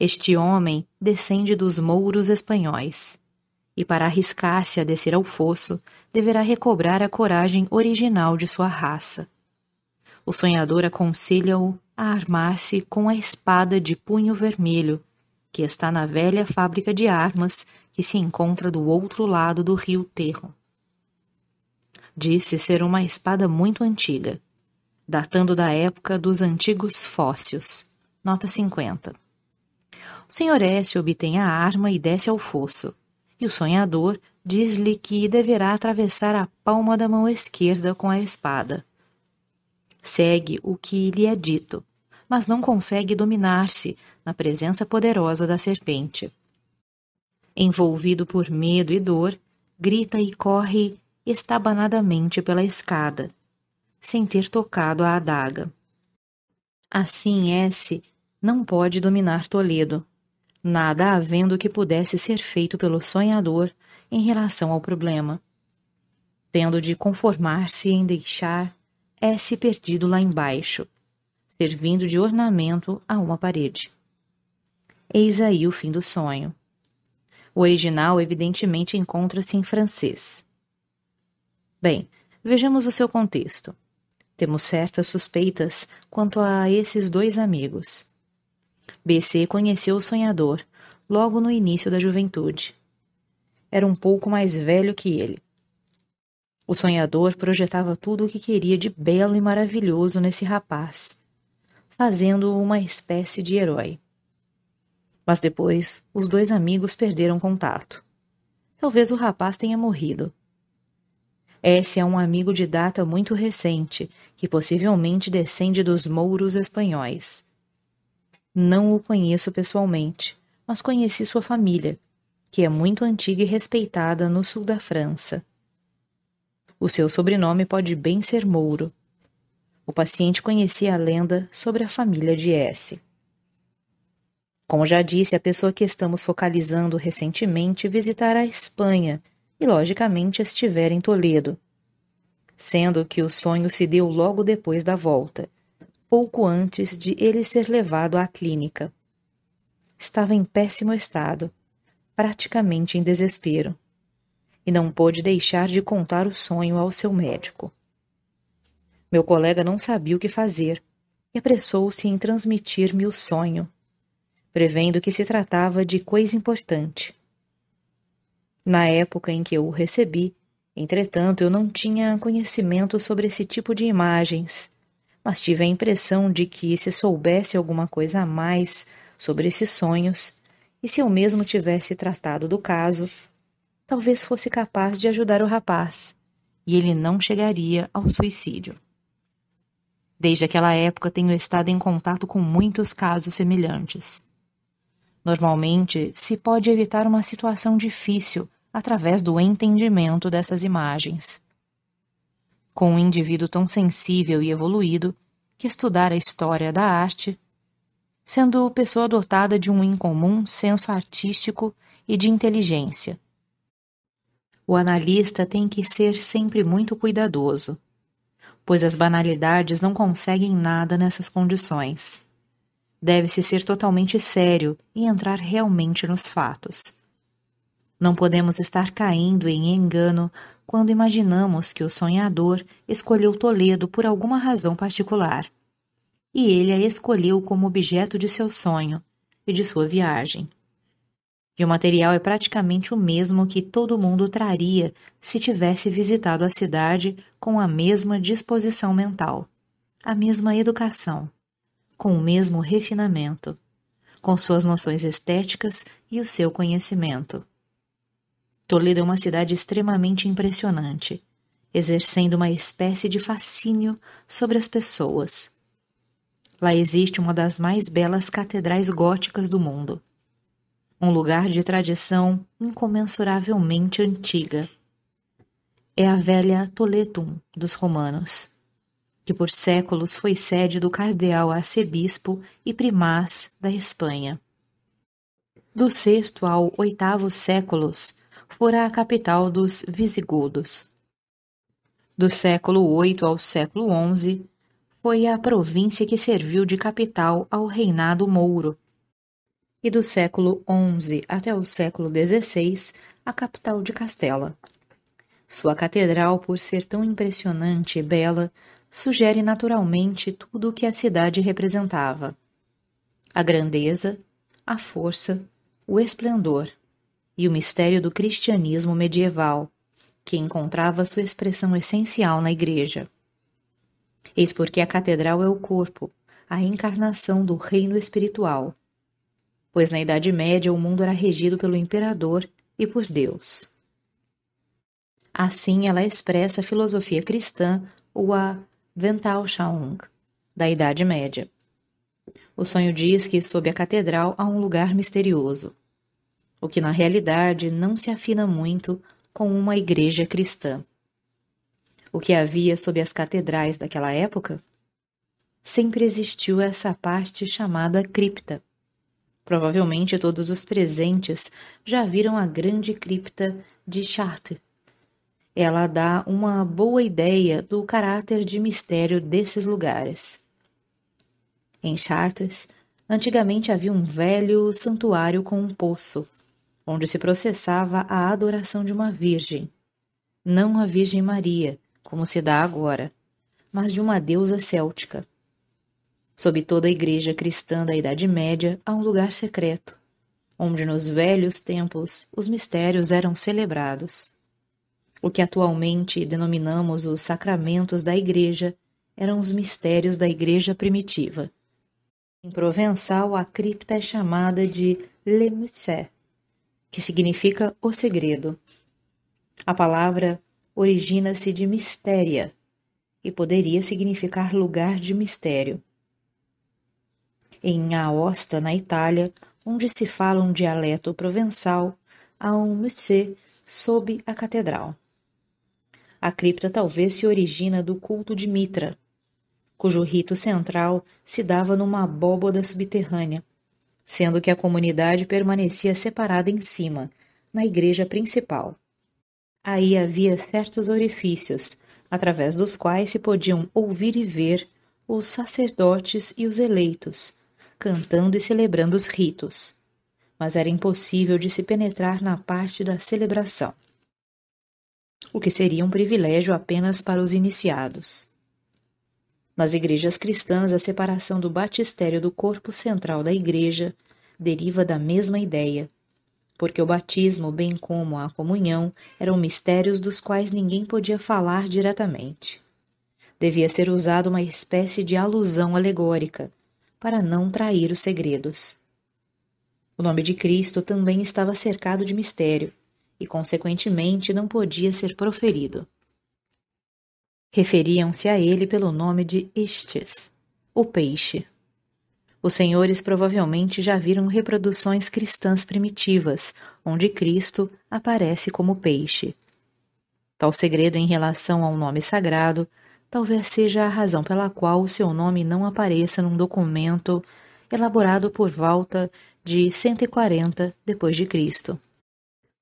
Este homem descende dos mouros espanhóis e, para arriscar-se a descer ao fosso, deverá recobrar a coragem original de sua raça. O sonhador aconselha-o a armar-se com a espada de punho vermelho, que está na velha fábrica de armas que se encontra do outro lado do rio Terro disse ser uma espada muito antiga, datando da época dos antigos fósseis. Nota 50. O Sr. S obtém a arma e desce ao fosso, e o sonhador diz-lhe que deverá atravessar a palma da mão esquerda com a espada. Segue o que lhe é dito, mas não consegue dominar-se na presença poderosa da serpente. Envolvido por medo e dor, grita e corre estabanadamente pela escada, sem ter tocado a adaga. Assim S não pode dominar Toledo, nada havendo que pudesse ser feito pelo sonhador em relação ao problema, tendo de conformar-se em deixar S perdido lá embaixo, servindo de ornamento a uma parede. Eis aí o fim do sonho. O original evidentemente encontra-se em francês. Bem, vejamos o seu contexto. Temos certas suspeitas quanto a esses dois amigos. BC conheceu o sonhador logo no início da juventude. Era um pouco mais velho que ele. O sonhador projetava tudo o que queria de belo e maravilhoso nesse rapaz, fazendo-o uma espécie de herói. Mas depois, os dois amigos perderam contato. Talvez o rapaz tenha morrido, esse é um amigo de data muito recente, que possivelmente descende dos mouros espanhóis. Não o conheço pessoalmente, mas conheci sua família, que é muito antiga e respeitada no sul da França. O seu sobrenome pode bem ser Mouro. O paciente conhecia a lenda sobre a família de S. Como já disse, a pessoa que estamos focalizando recentemente visitará a Espanha e logicamente estivera em Toledo. Sendo que o sonho se deu logo depois da volta, pouco antes de ele ser levado à clínica. Estava em péssimo estado, praticamente em desespero, e não pôde deixar de contar o sonho ao seu médico. Meu colega não sabia o que fazer e apressou-se em transmitir-me o sonho, prevendo que se tratava de coisa importante na época em que eu o recebi, entretanto, eu não tinha conhecimento sobre esse tipo de imagens, mas tive a impressão de que se soubesse alguma coisa a mais sobre esses sonhos, e se eu mesmo tivesse tratado do caso, talvez fosse capaz de ajudar o rapaz, e ele não chegaria ao suicídio. Desde aquela época tenho estado em contato com muitos casos semelhantes. Normalmente, se pode evitar uma situação difícil através do entendimento dessas imagens. Com um indivíduo tão sensível e evoluído, que estudar a história da arte, sendo pessoa dotada de um incomum senso artístico e de inteligência. O analista tem que ser sempre muito cuidadoso, pois as banalidades não conseguem nada nessas condições deve-se ser totalmente sério e entrar realmente nos fatos. Não podemos estar caindo em engano quando imaginamos que o sonhador escolheu Toledo por alguma razão particular. E ele a escolheu como objeto de seu sonho e de sua viagem. E o material é praticamente o mesmo que todo mundo traria se tivesse visitado a cidade com a mesma disposição mental, a mesma educação, com o mesmo refinamento, com suas noções estéticas e o seu conhecimento. Toledo é uma cidade extremamente impressionante, exercendo uma espécie de fascínio sobre as pessoas. Lá existe uma das mais belas catedrais góticas do mundo. Um lugar de tradição incomensuravelmente antiga. É a velha Toletum dos romanos, que por séculos foi sede do cardeal arcebispo e primaz da Espanha. Do sexto ao oitavo séculos, fora a capital dos Visigodos. Do século VIII ao século XI, foi a província que serviu de capital ao reinado mouro. E do século XI até o século XVI, a capital de Castela. Sua catedral, por ser tão impressionante e bela, sugere naturalmente tudo o que a cidade representava: a grandeza, a força, o esplendor e o mistério do cristianismo medieval, que encontrava sua expressão essencial na igreja. Eis porque a catedral é o corpo, a encarnação do reino espiritual. Pois na Idade Média o mundo era regido pelo imperador e por Deus. Assim, ela expressa a filosofia cristã ou a Vental Shaung, da Idade Média. O sonho diz que sob a catedral há um lugar misterioso, o que na realidade não se afina muito com uma igreja cristã. O que havia sob as catedrais daquela época? Sempre existiu essa parte chamada cripta. Provavelmente todos os presentes já viram a grande cripta de Chartres, ela dá uma boa ideia do caráter de mistério desses lugares. Em Chartres, antigamente havia um velho santuário com um poço, onde se processava a adoração de uma virgem. Não a Virgem Maria, como se dá agora, mas de uma deusa céltica. Sob toda a igreja cristã da Idade Média há um lugar secreto, onde nos velhos tempos os mistérios eram celebrados. O que atualmente denominamos os sacramentos da Igreja eram os mistérios da Igreja primitiva. Em provençal, a cripta é chamada de Le Musée, que significa o segredo. A palavra origina-se de mistéria e poderia significar lugar de mistério. Em Aosta, na Itália, onde se fala um dialeto provençal, há um musée sob a catedral. A cripta talvez se origina do culto de Mitra, cujo rito central se dava numa abóboda subterrânea, sendo que a comunidade permanecia separada em cima, na igreja principal. Aí havia certos orifícios, através dos quais se podiam ouvir e ver os sacerdotes e os eleitos, cantando e celebrando os ritos. Mas era impossível de se penetrar na parte da celebração o que seria um privilégio apenas para os iniciados. Nas igrejas cristãs, a separação do batistério do corpo central da igreja deriva da mesma ideia, porque o batismo, bem como a comunhão, eram mistérios dos quais ninguém podia falar diretamente. Devia ser usada uma espécie de alusão alegórica, para não trair os segredos. O nome de Cristo também estava cercado de mistério, e, consequentemente, não podia ser proferido. Referiam-se a ele pelo nome de Istes, o peixe. Os senhores provavelmente já viram reproduções cristãs primitivas, onde Cristo aparece como peixe. Tal segredo em relação ao nome sagrado talvez seja a razão pela qual o seu nome não apareça num documento elaborado por volta de 140 depois de Cristo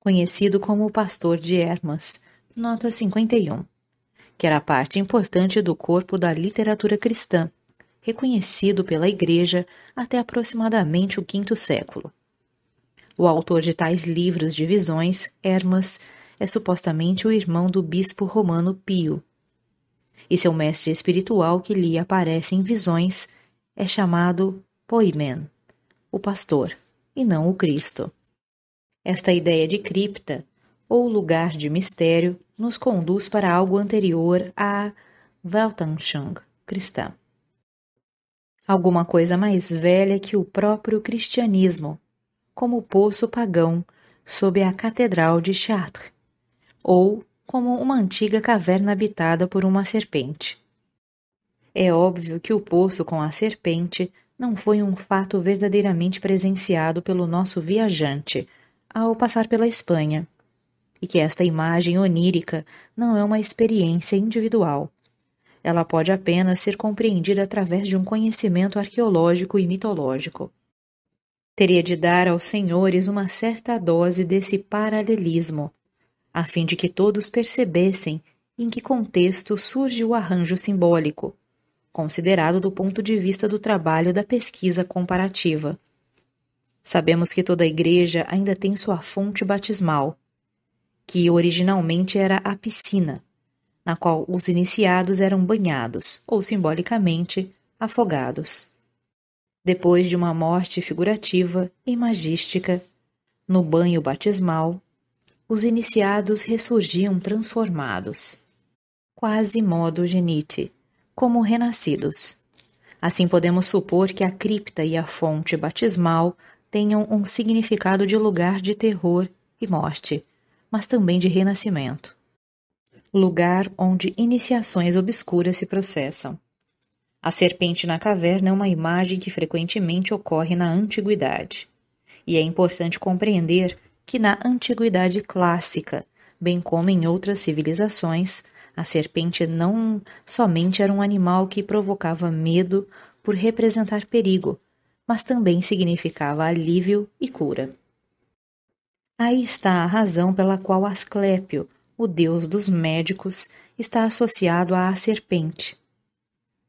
conhecido como o pastor de Hermas, nota 51, que era parte importante do corpo da literatura cristã, reconhecido pela Igreja até aproximadamente o quinto século. O autor de tais livros de visões, Hermas, é supostamente o irmão do bispo romano Pio. E seu mestre espiritual que lhe aparece em visões é chamado Poimen, o pastor, e não o Cristo. Esta ideia de cripta, ou lugar de mistério, nos conduz para algo anterior à Weltanschauung cristã. Alguma coisa mais velha que o próprio cristianismo, como o poço pagão sob a Catedral de Chartres, ou como uma antiga caverna habitada por uma serpente. É óbvio que o poço com a serpente não foi um fato verdadeiramente presenciado pelo nosso viajante, ao passar pela Espanha, e que esta imagem onírica não é uma experiência individual. Ela pode apenas ser compreendida através de um conhecimento arqueológico e mitológico. Teria de dar aos senhores uma certa dose desse paralelismo, a fim de que todos percebessem em que contexto surge o arranjo simbólico, considerado do ponto de vista do trabalho da pesquisa comparativa. Sabemos que toda a igreja ainda tem sua fonte batismal, que originalmente era a piscina, na qual os iniciados eram banhados, ou simbolicamente, afogados. Depois de uma morte figurativa e magística, no banho batismal, os iniciados ressurgiam transformados, quase modo genite, como renascidos. Assim podemos supor que a cripta e a fonte batismal tenham um significado de lugar de terror e morte, mas também de renascimento. Lugar onde iniciações obscuras se processam. A serpente na caverna é uma imagem que frequentemente ocorre na antiguidade. E é importante compreender que na antiguidade clássica, bem como em outras civilizações, a serpente não somente era um animal que provocava medo por representar perigo, mas também significava alívio e cura. Aí está a razão pela qual Asclépio, o deus dos médicos, está associado à serpente.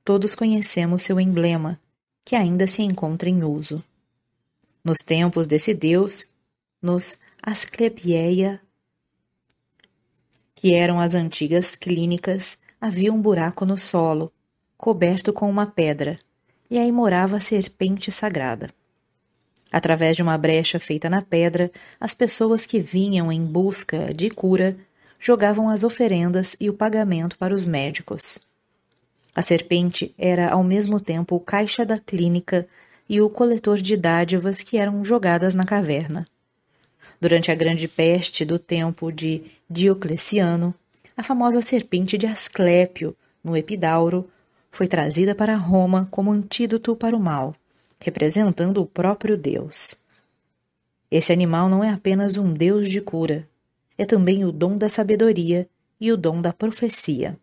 Todos conhecemos seu emblema, que ainda se encontra em uso. Nos tempos desse deus, nos Asclepieia, que eram as antigas clínicas, havia um buraco no solo, coberto com uma pedra e aí morava a serpente sagrada. Através de uma brecha feita na pedra, as pessoas que vinham em busca de cura jogavam as oferendas e o pagamento para os médicos. A serpente era ao mesmo tempo o caixa da clínica e o coletor de dádivas que eram jogadas na caverna. Durante a grande peste do tempo de Diocleciano, a famosa serpente de Asclépio, no Epidauro, foi trazida para Roma como antídoto para o mal, representando o próprio Deus. Esse animal não é apenas um Deus de cura, é também o dom da sabedoria e o dom da profecia.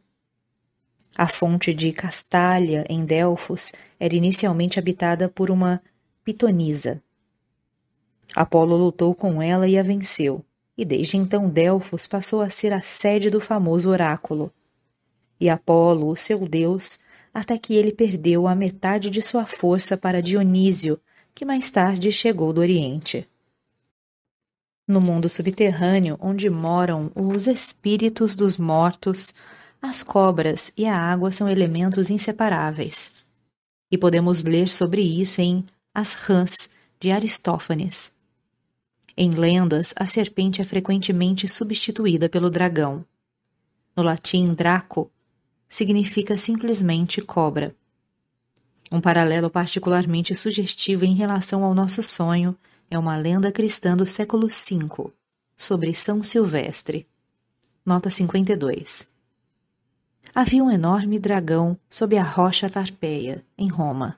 A fonte de Castalha, em Delfos, era inicialmente habitada por uma pitonisa. Apolo lutou com ela e a venceu, e desde então Delfos passou a ser a sede do famoso oráculo. E Apolo, o seu deus, até que ele perdeu a metade de sua força para Dionísio, que mais tarde chegou do Oriente. No mundo subterrâneo, onde moram os espíritos dos mortos, as cobras e a água são elementos inseparáveis. E podemos ler sobre isso em As Rãs, de Aristófanes. Em lendas, a serpente é frequentemente substituída pelo dragão. No latim, draco significa simplesmente cobra. Um paralelo particularmente sugestivo em relação ao nosso sonho é uma lenda cristã do século V, sobre São Silvestre. Nota 52. Havia um enorme dragão sob a rocha Tarpeia, em Roma,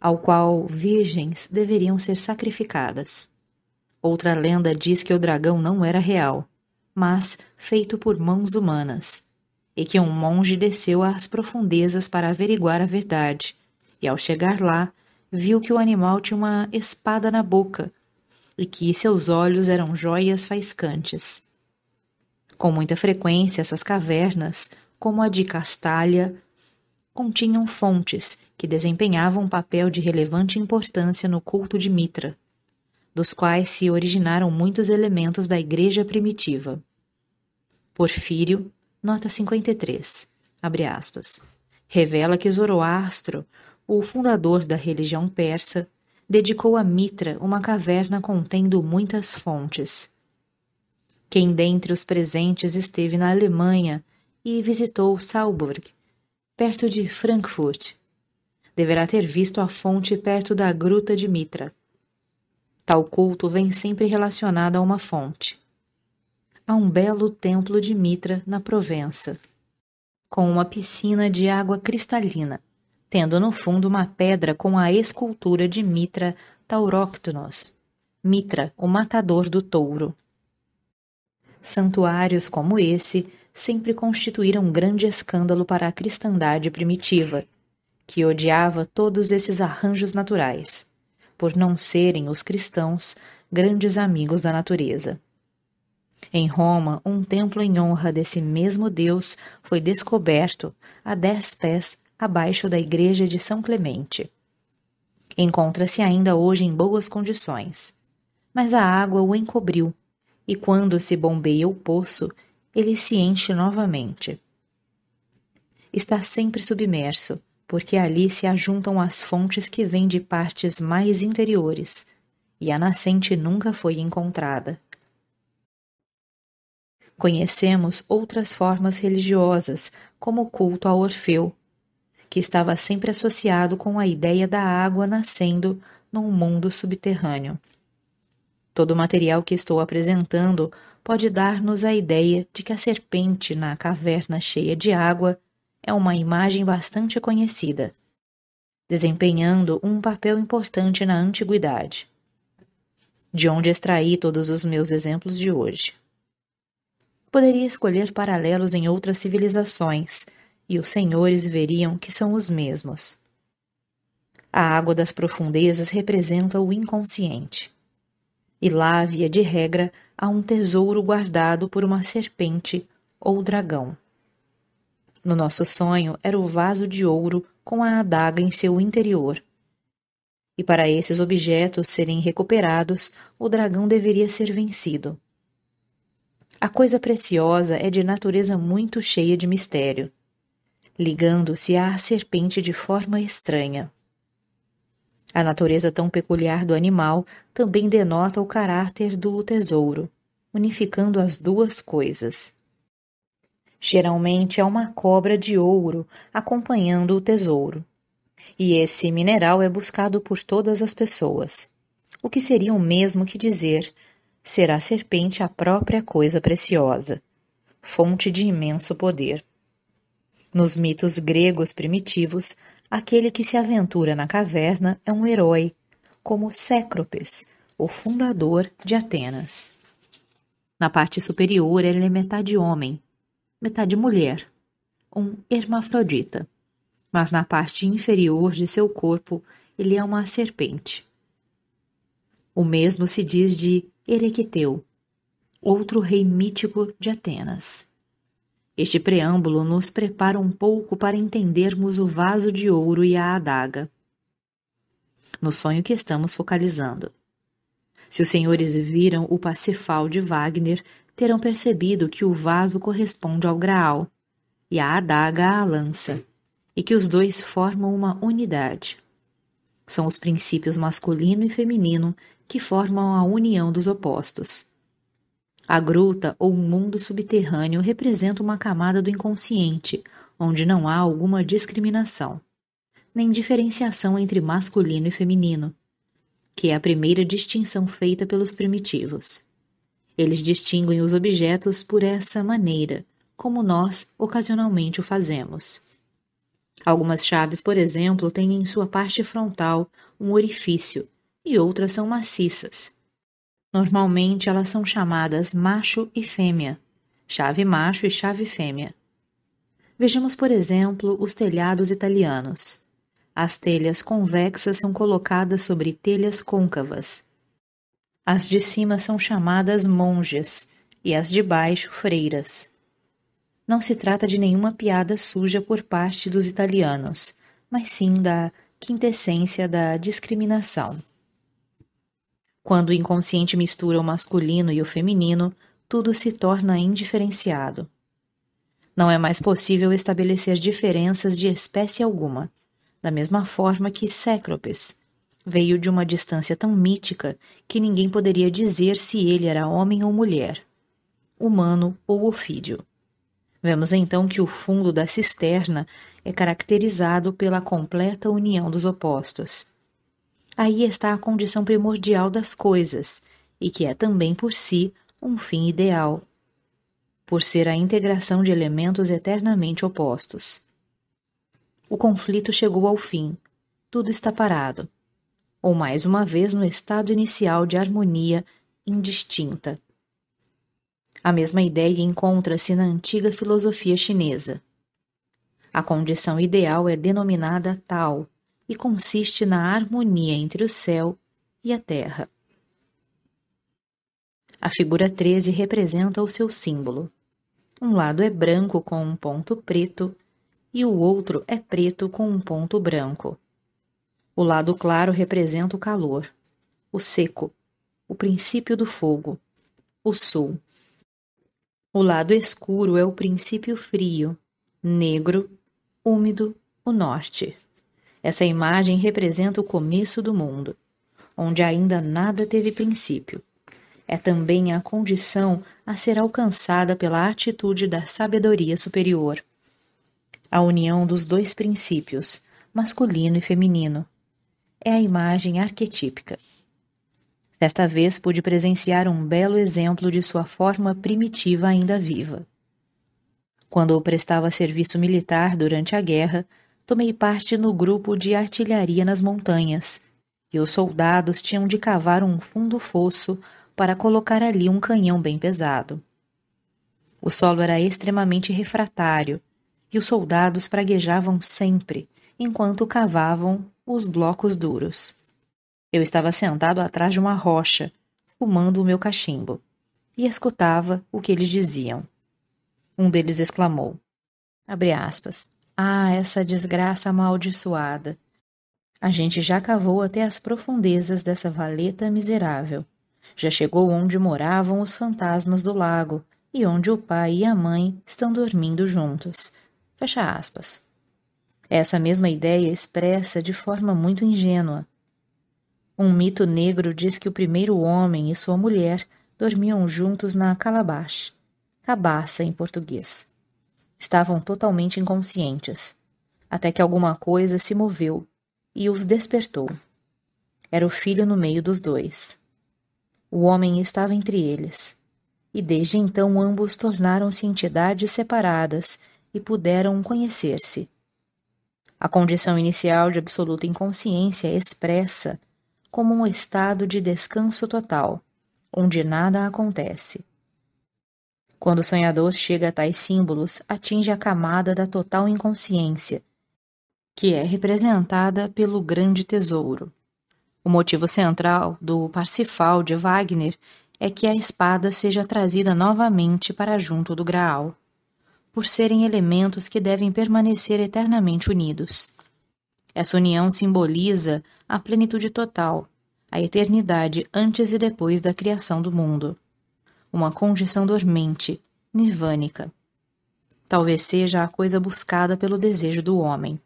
ao qual virgens deveriam ser sacrificadas. Outra lenda diz que o dragão não era real, mas feito por mãos humanas, e que um monge desceu às profundezas para averiguar a verdade, e ao chegar lá, viu que o animal tinha uma espada na boca e que seus olhos eram joias faiscantes. Com muita frequência, essas cavernas, como a de Castalha, continham fontes que desempenhavam um papel de relevante importância no culto de Mitra, dos quais se originaram muitos elementos da igreja primitiva. Porfírio, nota 53, abre aspas, revela que Zoroastro, o fundador da religião persa, dedicou a Mitra uma caverna contendo muitas fontes. Quem dentre os presentes esteve na Alemanha e visitou Salzburg, perto de Frankfurt, deverá ter visto a fonte perto da gruta de Mitra. Tal culto vem sempre relacionado a uma fonte a um belo templo de Mitra na Provença, com uma piscina de água cristalina, tendo no fundo uma pedra com a escultura de Mitra Tauroctonos, Mitra, o matador do touro. Santuários como esse sempre constituíram um grande escândalo para a cristandade primitiva, que odiava todos esses arranjos naturais, por não serem os cristãos grandes amigos da natureza. Em Roma, um templo em honra desse mesmo Deus foi descoberto a dez pés abaixo da igreja de São Clemente. Encontra-se ainda hoje em boas condições, mas a água o encobriu, e quando se bombeia o poço, ele se enche novamente. Está sempre submerso, porque ali se ajuntam as fontes que vêm de partes mais interiores, e a nascente nunca foi encontrada. Conhecemos outras formas religiosas, como o culto ao Orfeu, que estava sempre associado com a ideia da água nascendo num mundo subterrâneo. Todo o material que estou apresentando pode dar-nos a ideia de que a serpente na caverna cheia de água é uma imagem bastante conhecida, desempenhando um papel importante na antiguidade. De onde extraí todos os meus exemplos de hoje. Poderia escolher paralelos em outras civilizações, e os senhores veriam que são os mesmos. A água das profundezas representa o inconsciente. E lá havia de regra a um tesouro guardado por uma serpente ou dragão. No nosso sonho era o vaso de ouro com a adaga em seu interior. E para esses objetos serem recuperados, o dragão deveria ser vencido. A coisa preciosa é de natureza muito cheia de mistério, ligando-se à serpente de forma estranha. A natureza tão peculiar do animal também denota o caráter do tesouro, unificando as duas coisas. Geralmente há é uma cobra de ouro acompanhando o tesouro, e esse mineral é buscado por todas as pessoas, o que seria o mesmo que dizer será a serpente a própria coisa preciosa, fonte de imenso poder. Nos mitos gregos primitivos, aquele que se aventura na caverna é um herói, como Cécropes, o fundador de Atenas. Na parte superior, ele é metade homem, metade mulher, um hermafrodita. Mas na parte inferior de seu corpo, ele é uma serpente. O mesmo se diz de Erequeteu, outro rei mítico de Atenas. Este preâmbulo nos prepara um pouco para entendermos o vaso de ouro e a adaga. No sonho que estamos focalizando. Se os senhores viram o Pacifal de Wagner, terão percebido que o vaso corresponde ao graal e a adaga à lança, e que os dois formam uma unidade. São os princípios masculino e feminino que formam a união dos opostos. A gruta ou mundo subterrâneo representa uma camada do inconsciente, onde não há alguma discriminação, nem diferenciação entre masculino e feminino, que é a primeira distinção feita pelos primitivos. Eles distinguem os objetos por essa maneira, como nós ocasionalmente o fazemos. Algumas chaves, por exemplo, têm em sua parte frontal um orifício e outras são maciças. Normalmente elas são chamadas macho e fêmea, chave macho e chave fêmea. Vejamos, por exemplo, os telhados italianos. As telhas convexas são colocadas sobre telhas côncavas. As de cima são chamadas monges e as de baixo freiras. Não se trata de nenhuma piada suja por parte dos italianos, mas sim da quintessência da discriminação. Quando o inconsciente mistura o masculino e o feminino, tudo se torna indiferenciado. Não é mais possível estabelecer diferenças de espécie alguma, da mesma forma que Cécropes veio de uma distância tão mítica que ninguém poderia dizer se ele era homem ou mulher, humano ou ofídio. Vemos então que o fundo da cisterna é caracterizado pela completa união dos opostos, aí está a condição primordial das coisas, e que é também por si um fim ideal, por ser a integração de elementos eternamente opostos. O conflito chegou ao fim, tudo está parado, ou mais uma vez no estado inicial de harmonia indistinta. A mesma ideia encontra-se na antiga filosofia chinesa. A condição ideal é denominada tal, e consiste na harmonia entre o céu e a terra. A figura 13 representa o seu símbolo. Um lado é branco com um ponto preto e o outro é preto com um ponto branco. O lado claro representa o calor, o seco, o princípio do fogo, o sul. O lado escuro é o princípio frio, negro, úmido, o norte. Essa imagem representa o começo do mundo, onde ainda nada teve princípio. É também a condição a ser alcançada pela atitude da sabedoria superior. A união dos dois princípios, masculino e feminino, é a imagem arquetípica. Certa vez pude presenciar um belo exemplo de sua forma primitiva ainda viva. Quando prestava serviço militar durante a guerra, tomei parte no grupo de artilharia nas montanhas, e os soldados tinham de cavar um fundo fosso para colocar ali um canhão bem pesado. O solo era extremamente refratário, e os soldados praguejavam sempre enquanto cavavam os blocos duros. Eu estava sentado atrás de uma rocha, fumando o meu cachimbo, e escutava o que eles diziam. Um deles exclamou: "Abre aspas, ah, essa desgraça amaldiçoada! A gente já cavou até as profundezas dessa valeta miserável. Já chegou onde moravam os fantasmas do lago e onde o pai e a mãe estão dormindo juntos. Fecha aspas. Essa mesma ideia é expressa de forma muito ingênua. Um mito negro diz que o primeiro homem e sua mulher dormiam juntos na calabash, cabaça em português Estavam totalmente inconscientes, até que alguma coisa se moveu e os despertou. Era o filho no meio dos dois. O homem estava entre eles, e desde então ambos tornaram-se entidades separadas e puderam conhecer-se. A condição inicial de absoluta inconsciência é expressa como um estado de descanso total, onde nada acontece quando o sonhador chega a tais símbolos, atinge a camada da total inconsciência, que é representada pelo grande tesouro. O motivo central do Parsifal de Wagner é que a espada seja trazida novamente para junto do Graal, por serem elementos que devem permanecer eternamente unidos. Essa união simboliza a plenitude total, a eternidade antes e depois da criação do mundo uma congestão dormente, nirvânica. Talvez seja a coisa buscada pelo desejo do homem.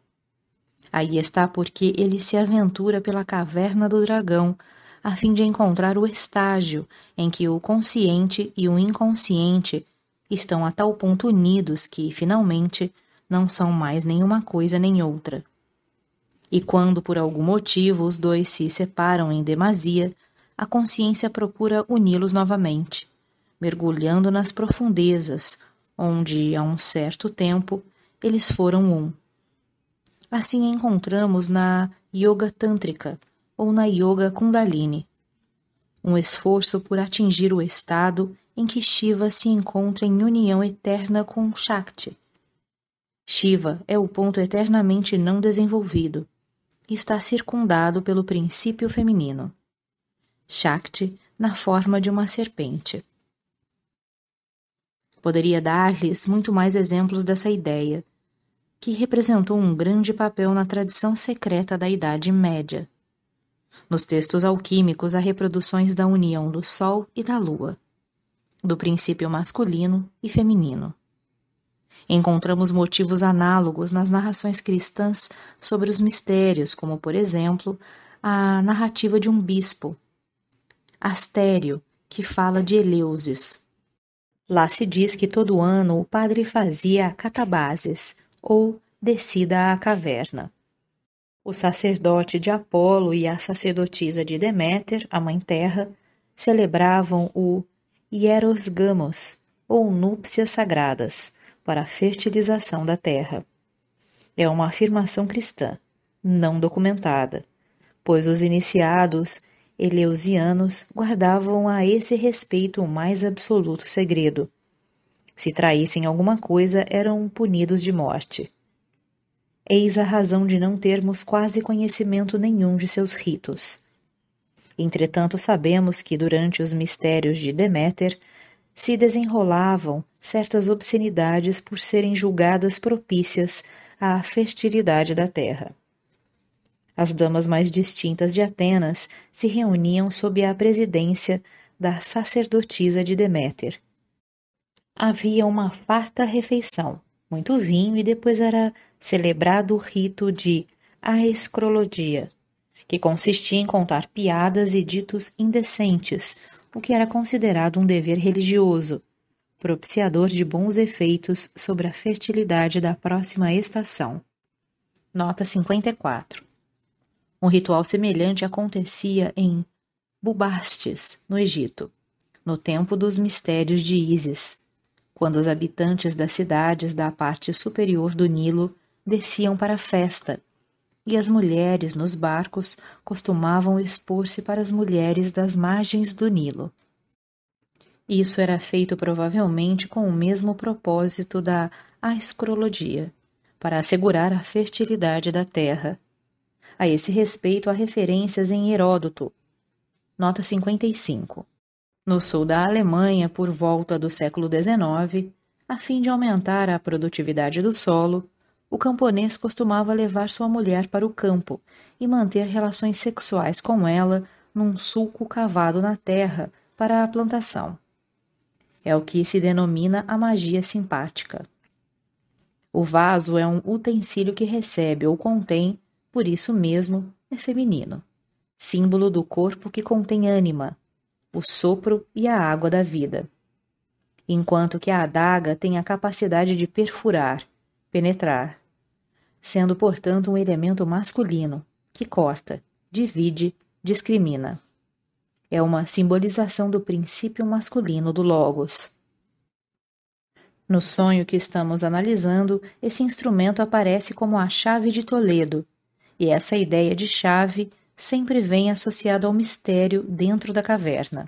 Aí está porque ele se aventura pela caverna do dragão, a fim de encontrar o estágio em que o consciente e o inconsciente estão a tal ponto unidos que, finalmente, não são mais nenhuma coisa nem outra. E quando por algum motivo os dois se separam em demasia, a consciência procura uni-los novamente mergulhando nas profundezas, onde, há um certo tempo, eles foram um. Assim encontramos na Yoga Tântrica ou na Yoga Kundalini um esforço por atingir o estado em que Shiva se encontra em união eterna com Shakti. Shiva é o ponto eternamente não desenvolvido e está circundado pelo princípio feminino. Shakti na forma de uma serpente. Poderia dar-lhes muito mais exemplos dessa ideia, que representou um grande papel na tradição secreta da Idade Média. Nos textos alquímicos há reproduções da união do Sol e da Lua, do princípio masculino e feminino. Encontramos motivos análogos nas narrações cristãs sobre os mistérios, como, por exemplo, a narrativa de um bispo, Astério, que fala de Eleusis, Lá se diz que todo ano o padre fazia a catabases, ou descida à caverna. O sacerdote de Apolo e a sacerdotisa de Deméter, a Mãe Terra, celebravam o hieros gamos ou núpcias sagradas, para a fertilização da terra. É uma afirmação cristã, não documentada, pois os iniciados eleusianos guardavam a esse respeito o mais absoluto segredo. Se traíssem alguma coisa, eram punidos de morte. Eis a razão de não termos quase conhecimento nenhum de seus ritos. Entretanto, sabemos que durante os mistérios de Deméter se desenrolavam certas obscenidades por serem julgadas propícias à fertilidade da terra. As damas mais distintas de Atenas se reuniam sob a presidência da sacerdotisa de Deméter. Havia uma farta refeição, muito vinho e depois era celebrado o rito de aescrologia, que consistia em contar piadas e ditos indecentes, o que era considerado um dever religioso, propiciador de bons efeitos sobre a fertilidade da próxima estação. Nota 54. Um ritual semelhante acontecia em Bubastes, no Egito, no tempo dos mistérios de Ísis, quando os habitantes das cidades da parte superior do Nilo desciam para a festa, e as mulheres nos barcos costumavam expor-se para as mulheres das margens do Nilo. Isso era feito provavelmente com o mesmo propósito da ascrologia, para assegurar a fertilidade da terra a esse respeito há referências em Heródoto. Nota 55. No sul da Alemanha, por volta do século XIX, a fim de aumentar a produtividade do solo, o camponês costumava levar sua mulher para o campo e manter relações sexuais com ela num sulco cavado na terra para a plantação. É o que se denomina a magia simpática. O vaso é um utensílio que recebe ou contém por isso mesmo é feminino. Símbolo do corpo que contém ânima, o sopro e a água da vida. Enquanto que a adaga tem a capacidade de perfurar, penetrar, sendo, portanto, um elemento masculino, que corta, divide, discrimina. É uma simbolização do princípio masculino do Logos. No sonho que estamos analisando, esse instrumento aparece como a chave de Toledo, e essa ideia de chave sempre vem associada ao mistério dentro da caverna.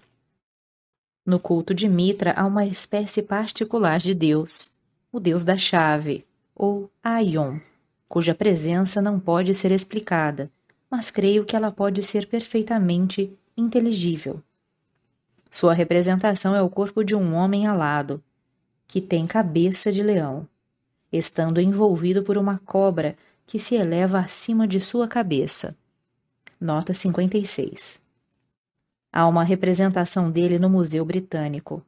No culto de Mitra há uma espécie particular de Deus, o Deus da chave, ou Aion, cuja presença não pode ser explicada, mas creio que ela pode ser perfeitamente inteligível. Sua representação é o corpo de um homem alado, que tem cabeça de leão, estando envolvido por uma cobra que se eleva acima de sua cabeça. Nota 56. Há uma representação dele no Museu Britânico.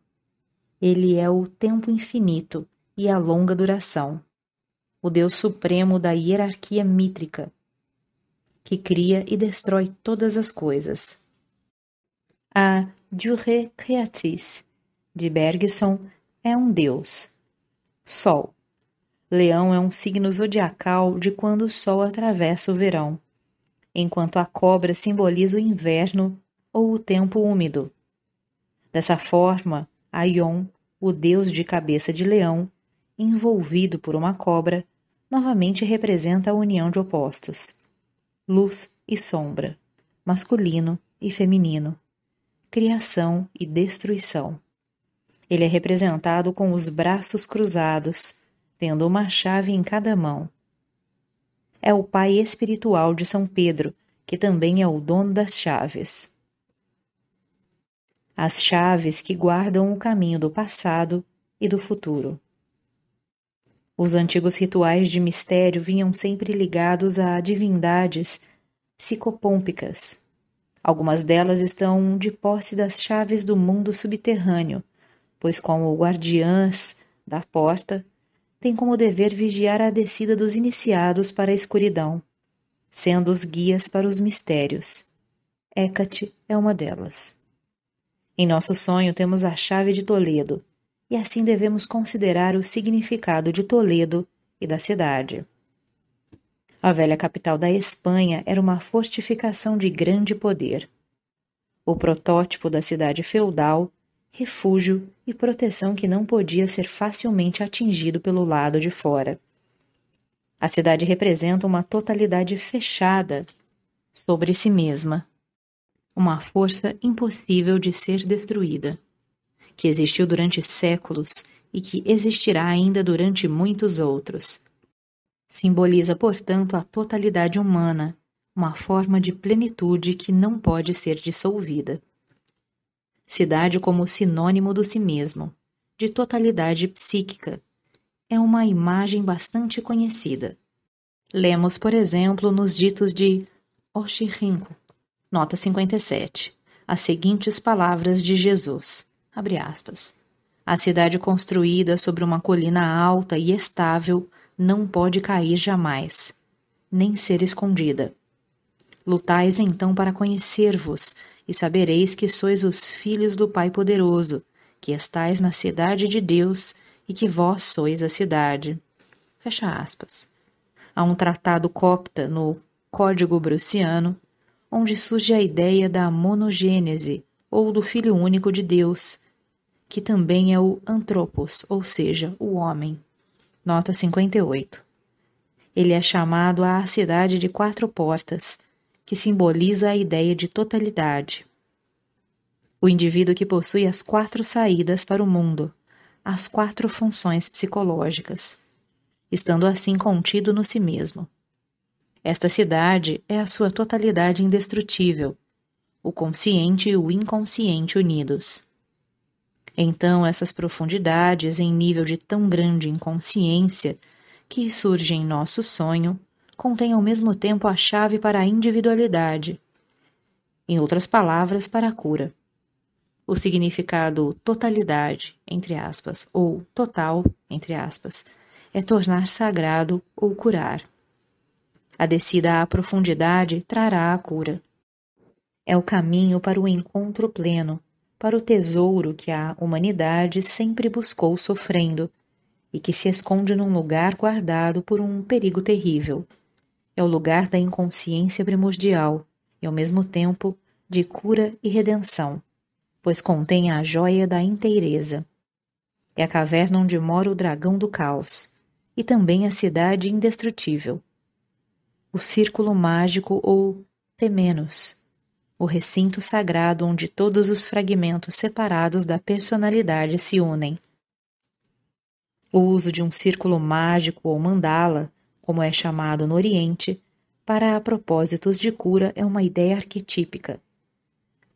Ele é o tempo infinito e a longa duração, o Deus supremo da hierarquia mítrica, que cria e destrói todas as coisas. A Durée Creatis, de Bergson, é um Deus. Sol, Leão é um signo zodiacal de quando o sol atravessa o verão, enquanto a cobra simboliza o inverno ou o tempo úmido. Dessa forma, Aion, o deus de cabeça de leão, envolvido por uma cobra, novamente representa a união de opostos: luz e sombra, masculino e feminino, criação e destruição. Ele é representado com os braços cruzados, tendo uma chave em cada mão. É o pai espiritual de São Pedro, que também é o dono das chaves. As chaves que guardam o caminho do passado e do futuro. Os antigos rituais de mistério vinham sempre ligados a divindades psicopômpicas. Algumas delas estão de posse das chaves do mundo subterrâneo, pois, como guardiãs da porta, tem como dever vigiar a descida dos iniciados para a escuridão, sendo os guias para os mistérios. Hecate é uma delas. Em nosso sonho temos a chave de Toledo, e assim devemos considerar o significado de Toledo e da cidade. A velha capital da Espanha era uma fortificação de grande poder. O protótipo da cidade feudal refúgio e proteção que não podia ser facilmente atingido pelo lado de fora. A cidade representa uma totalidade fechada sobre si mesma, uma força impossível de ser destruída, que existiu durante séculos e que existirá ainda durante muitos outros. Simboliza, portanto, a totalidade humana, uma forma de plenitude que não pode ser dissolvida cidade como sinônimo do si mesmo, de totalidade psíquica. É uma imagem bastante conhecida. Lemos, por exemplo, nos ditos de Oxirrinco, nota 57, as seguintes palavras de Jesus, abre aspas, a cidade construída sobre uma colina alta e estável não pode cair jamais, nem ser escondida. Lutais então para conhecer-vos e sabereis que sois os filhos do Pai Poderoso, que estais na cidade de Deus e que vós sois a cidade. Fecha aspas. Há um tratado copta no Código Bruciano, onde surge a ideia da monogênese, ou do Filho único de Deus, que também é o antropos, ou seja, o homem. Nota 58. Ele é chamado à cidade de quatro portas, que simboliza a ideia de totalidade. O indivíduo que possui as quatro saídas para o mundo, as quatro funções psicológicas, estando assim contido no si mesmo. Esta cidade é a sua totalidade indestrutível, o consciente e o inconsciente unidos. Então, essas profundidades em nível de tão grande inconsciência que surge em nosso sonho contém ao mesmo tempo a chave para a individualidade, em outras palavras, para a cura. O significado totalidade, entre aspas, ou total, entre aspas, é tornar sagrado ou curar. A descida à profundidade trará a cura. É o caminho para o encontro pleno, para o tesouro que a humanidade sempre buscou sofrendo e que se esconde num lugar guardado por um perigo terrível. É o lugar da inconsciência primordial e, ao mesmo tempo, de cura e redenção, pois contém a joia da inteireza. É a caverna onde mora o dragão do caos e também a cidade indestrutível. O círculo mágico ou Temenos, o recinto sagrado onde todos os fragmentos separados da personalidade se unem. O uso de um círculo mágico ou mandala como é chamado no Oriente, para propósitos de cura é uma ideia arquetípica.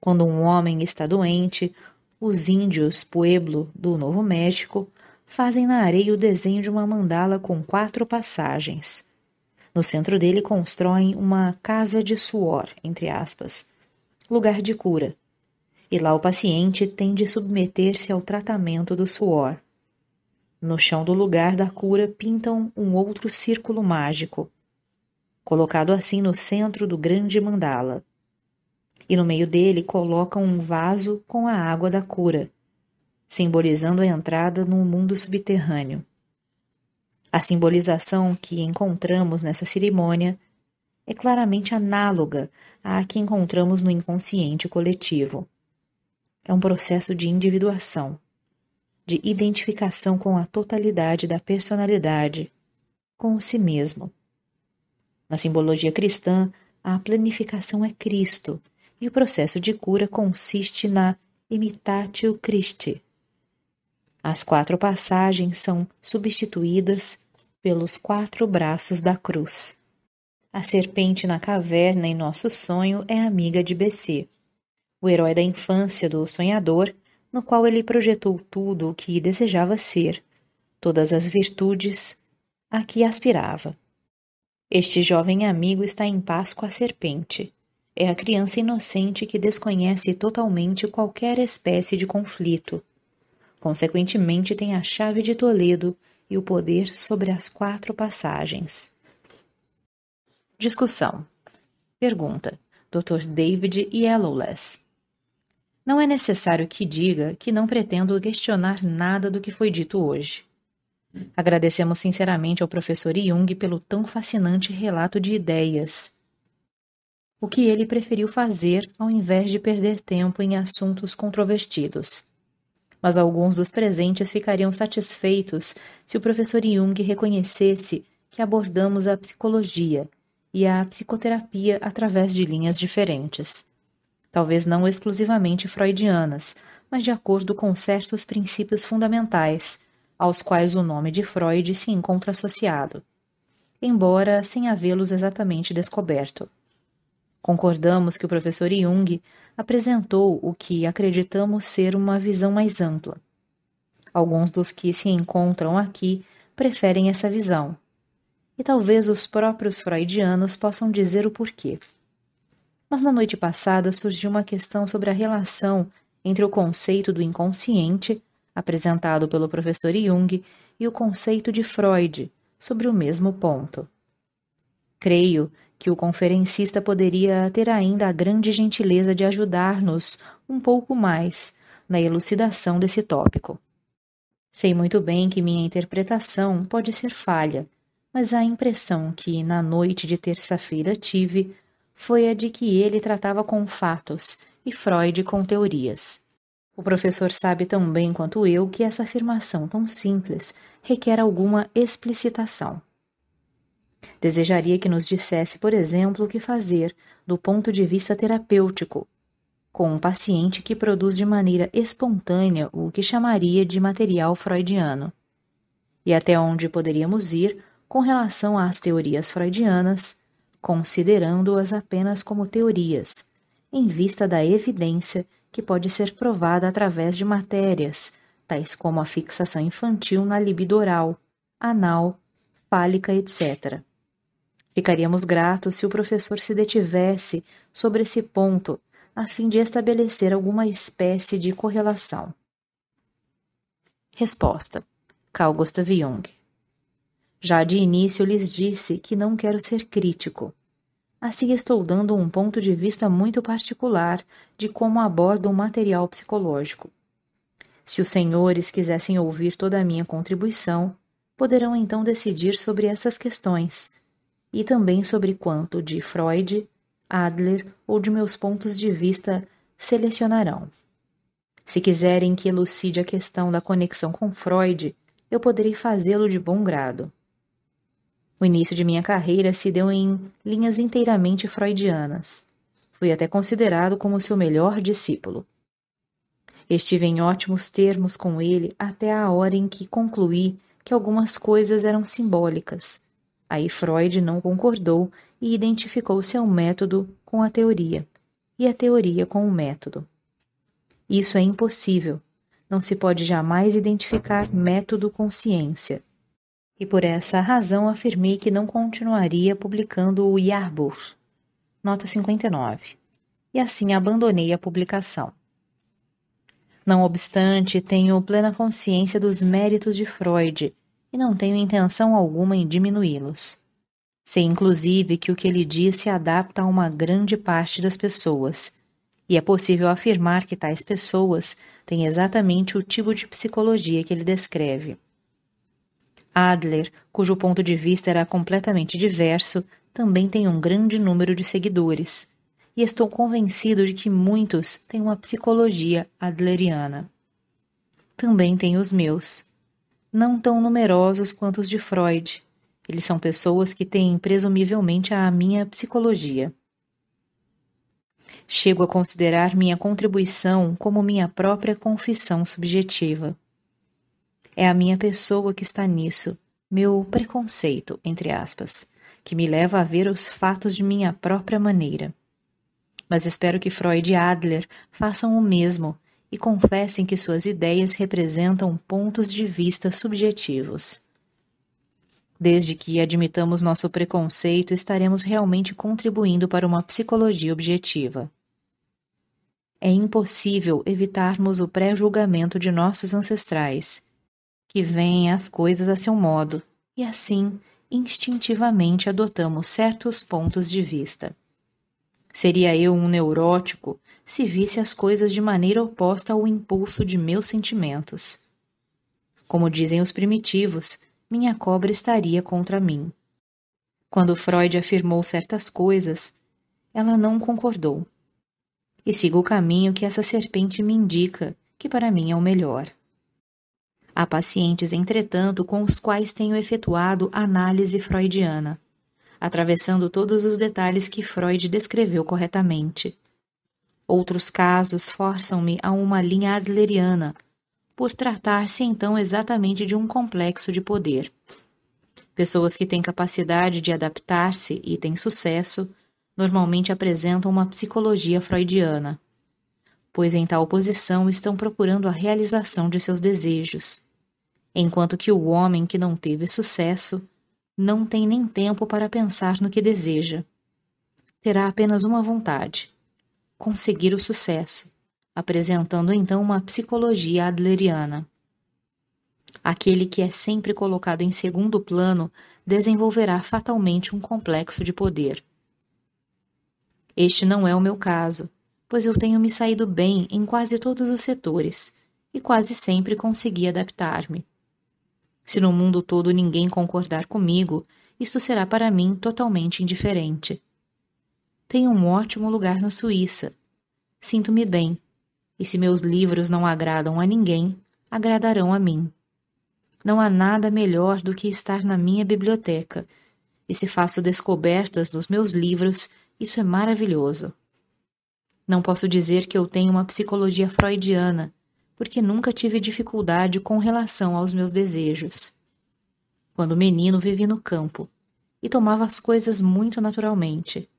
Quando um homem está doente, os índios Pueblo do Novo México fazem na areia o desenho de uma mandala com quatro passagens. No centro dele constroem uma casa de suor, entre aspas, lugar de cura. E lá o paciente tem de submeter-se ao tratamento do suor. No chão do lugar da cura pintam um outro círculo mágico, colocado assim no centro do grande mandala. E no meio dele colocam um vaso com a água da cura, simbolizando a entrada num mundo subterrâneo. A simbolização que encontramos nessa cerimônia é claramente análoga à que encontramos no inconsciente coletivo. É um processo de individuação, de identificação com a totalidade da personalidade, com o si mesmo. Na simbologia cristã, a planificação é Cristo e o processo de cura consiste na imitatio Christi. As quatro passagens são substituídas pelos quatro braços da cruz. A serpente na caverna em nosso sonho é amiga de BC. O herói da infância do sonhador no qual ele projetou tudo o que desejava ser, todas as virtudes a que aspirava. Este jovem amigo está em paz com a serpente. É a criança inocente que desconhece totalmente qualquer espécie de conflito. Consequentemente, tem a chave de Toledo e o poder sobre as quatro passagens. Discussão. Pergunta: Dr. David Yellowless. Não é necessário que diga que não pretendo questionar nada do que foi dito hoje. Agradecemos sinceramente ao professor Jung pelo tão fascinante relato de ideias. O que ele preferiu fazer ao invés de perder tempo em assuntos controvertidos. Mas alguns dos presentes ficariam satisfeitos se o professor Jung reconhecesse que abordamos a psicologia e a psicoterapia através de linhas diferentes talvez não exclusivamente freudianas, mas de acordo com certos princípios fundamentais, aos quais o nome de Freud se encontra associado, embora sem havê-los exatamente descoberto. Concordamos que o professor Jung apresentou o que acreditamos ser uma visão mais ampla. Alguns dos que se encontram aqui preferem essa visão. E talvez os próprios freudianos possam dizer o porquê. Mas na noite passada surgiu uma questão sobre a relação entre o conceito do inconsciente, apresentado pelo professor Jung, e o conceito de Freud, sobre o mesmo ponto. Creio que o conferencista poderia ter ainda a grande gentileza de ajudar-nos um pouco mais na elucidação desse tópico. Sei muito bem que minha interpretação pode ser falha, mas a impressão que na noite de terça-feira tive foi a de que ele tratava com fatos e Freud com teorias. O professor sabe tão bem quanto eu que essa afirmação tão simples requer alguma explicitação. Desejaria que nos dissesse, por exemplo, o que fazer, do ponto de vista terapêutico, com um paciente que produz de maneira espontânea o que chamaria de material freudiano. E até onde poderíamos ir com relação às teorias freudianas, considerando-as apenas como teorias, em vista da evidência que pode ser provada através de matérias, tais como a fixação infantil na libido oral, anal, fálica, etc. Ficaríamos gratos se o professor se detivesse sobre esse ponto, a fim de estabelecer alguma espécie de correlação. Resposta: Carl Gustav Jung já de início lhes disse que não quero ser crítico. Assim estou dando um ponto de vista muito particular de como abordo o material psicológico. Se os senhores quisessem ouvir toda a minha contribuição, poderão então decidir sobre essas questões e também sobre quanto de Freud, Adler ou de meus pontos de vista selecionarão. Se quiserem que elucide a questão da conexão com Freud, eu poderei fazê-lo de bom grado. O início de minha carreira se deu em linhas inteiramente freudianas. Fui até considerado como seu melhor discípulo. Estive em ótimos termos com ele até a hora em que concluí que algumas coisas eram simbólicas. Aí Freud não concordou e identificou seu método com a teoria, e a teoria com o método. Isso é impossível. Não se pode jamais identificar método com ciência e por essa razão afirmei que não continuaria publicando o Yarbur. Nota 59. E assim abandonei a publicação. Não obstante, tenho plena consciência dos méritos de Freud e não tenho intenção alguma em diminuí-los. Sei inclusive que o que ele diz se adapta a uma grande parte das pessoas, e é possível afirmar que tais pessoas têm exatamente o tipo de psicologia que ele descreve. Adler, cujo ponto de vista era completamente diverso, também tem um grande número de seguidores. E estou convencido de que muitos têm uma psicologia adleriana. Também tenho os meus. Não tão numerosos quanto os de Freud. Eles são pessoas que têm presumivelmente a minha psicologia. Chego a considerar minha contribuição como minha própria confissão subjetiva. É a minha pessoa que está nisso, meu preconceito, entre aspas, que me leva a ver os fatos de minha própria maneira. Mas espero que Freud e Adler façam o mesmo e confessem que suas ideias representam pontos de vista subjetivos. Desde que admitamos nosso preconceito, estaremos realmente contribuindo para uma psicologia objetiva. É impossível evitarmos o pré-julgamento de nossos ancestrais, que veem as coisas a seu modo, e assim instintivamente adotamos certos pontos de vista. Seria eu um neurótico se visse as coisas de maneira oposta ao impulso de meus sentimentos. Como dizem os primitivos, minha cobra estaria contra mim. Quando Freud afirmou certas coisas, ela não concordou. E sigo o caminho que essa serpente me indica, que para mim é o melhor. Há pacientes, entretanto, com os quais tenho efetuado análise freudiana, atravessando todos os detalhes que Freud descreveu corretamente. Outros casos forçam-me a uma linha adleriana, por tratar-se então exatamente de um complexo de poder. Pessoas que têm capacidade de adaptar-se e têm sucesso normalmente apresentam uma psicologia freudiana, pois em tal posição estão procurando a realização de seus desejos enquanto que o homem que não teve sucesso não tem nem tempo para pensar no que deseja. Terá apenas uma vontade: conseguir o sucesso, apresentando então uma psicologia adleriana. Aquele que é sempre colocado em segundo plano desenvolverá fatalmente um complexo de poder. Este não é o meu caso, pois eu tenho me saído bem em quase todos os setores e quase sempre consegui adaptar-me. Se no mundo todo ninguém concordar comigo, isso será para mim totalmente indiferente. Tenho um ótimo lugar na Suíça. Sinto-me bem, e se meus livros não agradam a ninguém, agradarão a mim. Não há nada melhor do que estar na minha biblioteca, e se faço descobertas nos meus livros, isso é maravilhoso. Não posso dizer que eu tenho uma psicologia freudiana, porque nunca tive dificuldade com relação aos meus desejos. Quando menino, vivi no campo e tomava as coisas muito naturalmente.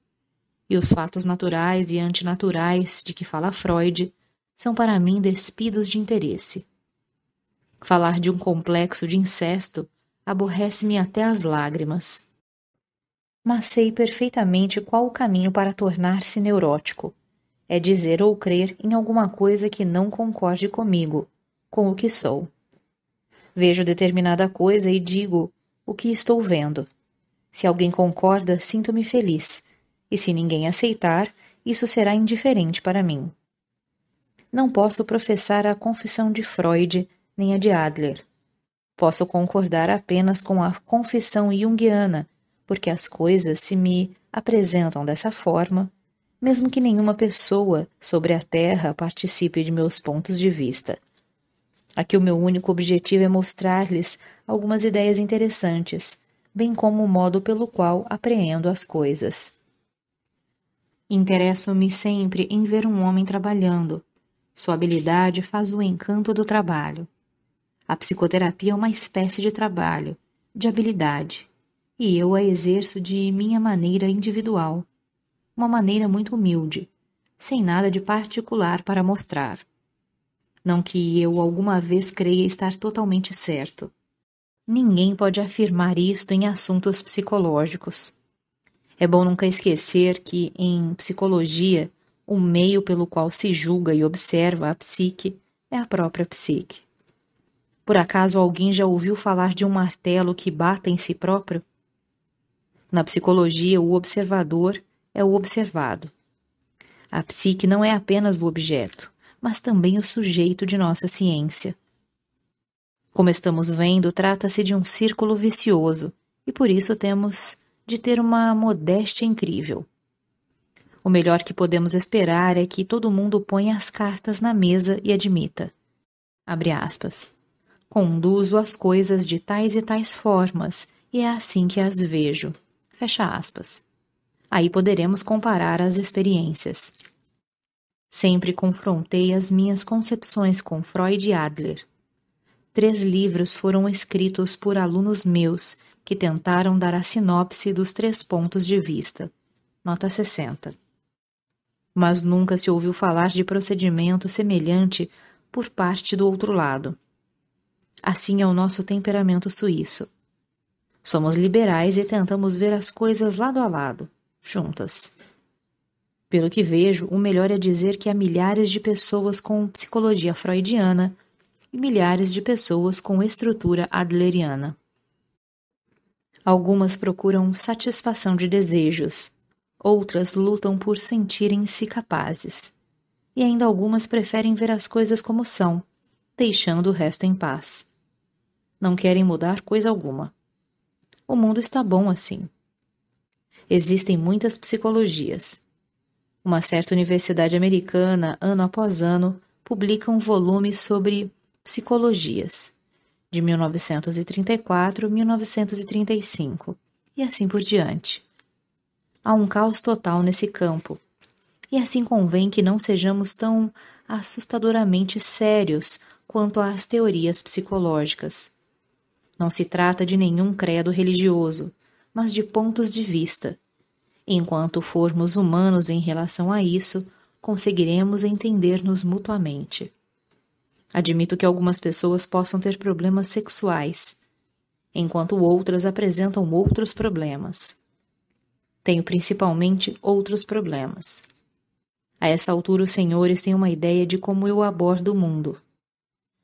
E os fatos naturais e antinaturais de que fala Freud são para mim despidos de interesse. Falar de um complexo de incesto aborrece-me até as lágrimas. Mas sei perfeitamente qual o caminho para tornar-se neurótico é dizer ou crer em alguma coisa que não concorde comigo, com o que sou. Vejo determinada coisa e digo o que estou vendo. Se alguém concorda, sinto-me feliz, e se ninguém aceitar, isso será indiferente para mim. Não posso professar a confissão de Freud nem a de Adler. Posso concordar apenas com a confissão junguiana, porque as coisas se me apresentam dessa forma mesmo que nenhuma pessoa sobre a Terra participe de meus pontos de vista. Aqui o meu único objetivo é mostrar-lhes algumas ideias interessantes, bem como o modo pelo qual apreendo as coisas. Interesso-me sempre em ver um homem trabalhando. Sua habilidade faz o encanto do trabalho. A psicoterapia é uma espécie de trabalho, de habilidade, e eu a exerço de minha maneira individual uma maneira muito humilde, sem nada de particular para mostrar. Não que eu alguma vez creia estar totalmente certo. Ninguém pode afirmar isto em assuntos psicológicos. É bom nunca esquecer que, em psicologia, o meio pelo qual se julga e observa a psique é a própria psique. Por acaso alguém já ouviu falar de um martelo que bata em si próprio? Na psicologia, o observador é o observado. A psique não é apenas o objeto, mas também o sujeito de nossa ciência. Como estamos vendo, trata-se de um círculo vicioso e por isso temos de ter uma modéstia incrível. O melhor que podemos esperar é que todo mundo ponha as cartas na mesa e admita. Abre aspas. Conduzo as coisas de tais e tais formas, e é assim que as vejo. Fecha aspas. Aí poderemos comparar as experiências. Sempre confrontei as minhas concepções com Freud e Adler. Três livros foram escritos por alunos meus que tentaram dar a sinopse dos três pontos de vista. Nota 60. Mas nunca se ouviu falar de procedimento semelhante por parte do outro lado. Assim é o nosso temperamento suíço. Somos liberais e tentamos ver as coisas lado a lado juntas. Pelo que vejo, o melhor é dizer que há milhares de pessoas com psicologia freudiana e milhares de pessoas com estrutura adleriana. Algumas procuram satisfação de desejos, outras lutam por sentirem-se capazes, e ainda algumas preferem ver as coisas como são, deixando o resto em paz. Não querem mudar coisa alguma. O mundo está bom assim existem muitas psicologias. Uma certa universidade americana, ano após ano, publica um volume sobre psicologias, de 1934 a 1935, e assim por diante. Há um caos total nesse campo, e assim convém que não sejamos tão assustadoramente sérios quanto às teorias psicológicas. Não se trata de nenhum credo religioso, mas de pontos de vista. Enquanto formos humanos em relação a isso, conseguiremos entender-nos mutuamente. Admito que algumas pessoas possam ter problemas sexuais, enquanto outras apresentam outros problemas. Tenho principalmente outros problemas. A essa altura, os senhores têm uma ideia de como eu abordo o mundo.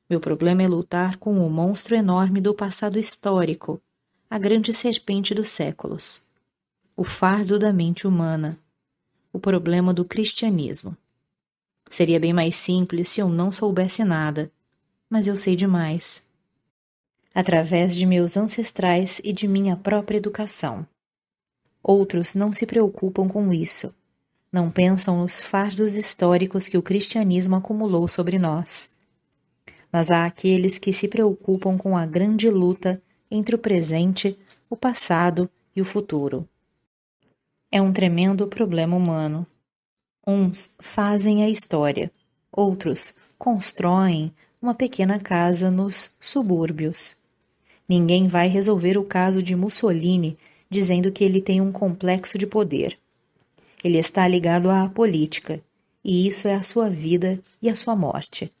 Meu problema é lutar com o monstro enorme do passado histórico a grande serpente dos séculos, o fardo da mente humana, o problema do cristianismo. Seria bem mais simples se eu não soubesse nada, mas eu sei demais. Através de meus ancestrais e de minha própria educação. Outros não se preocupam com isso. Não pensam nos fardos históricos que o cristianismo acumulou sobre nós. Mas há aqueles que se preocupam com a grande luta entre o presente, o passado e o futuro. É um tremendo problema humano. Uns fazem a história, outros constroem uma pequena casa nos subúrbios. Ninguém vai resolver o caso de Mussolini dizendo que ele tem um complexo de poder. Ele está ligado à política, e isso é a sua vida e a sua morte.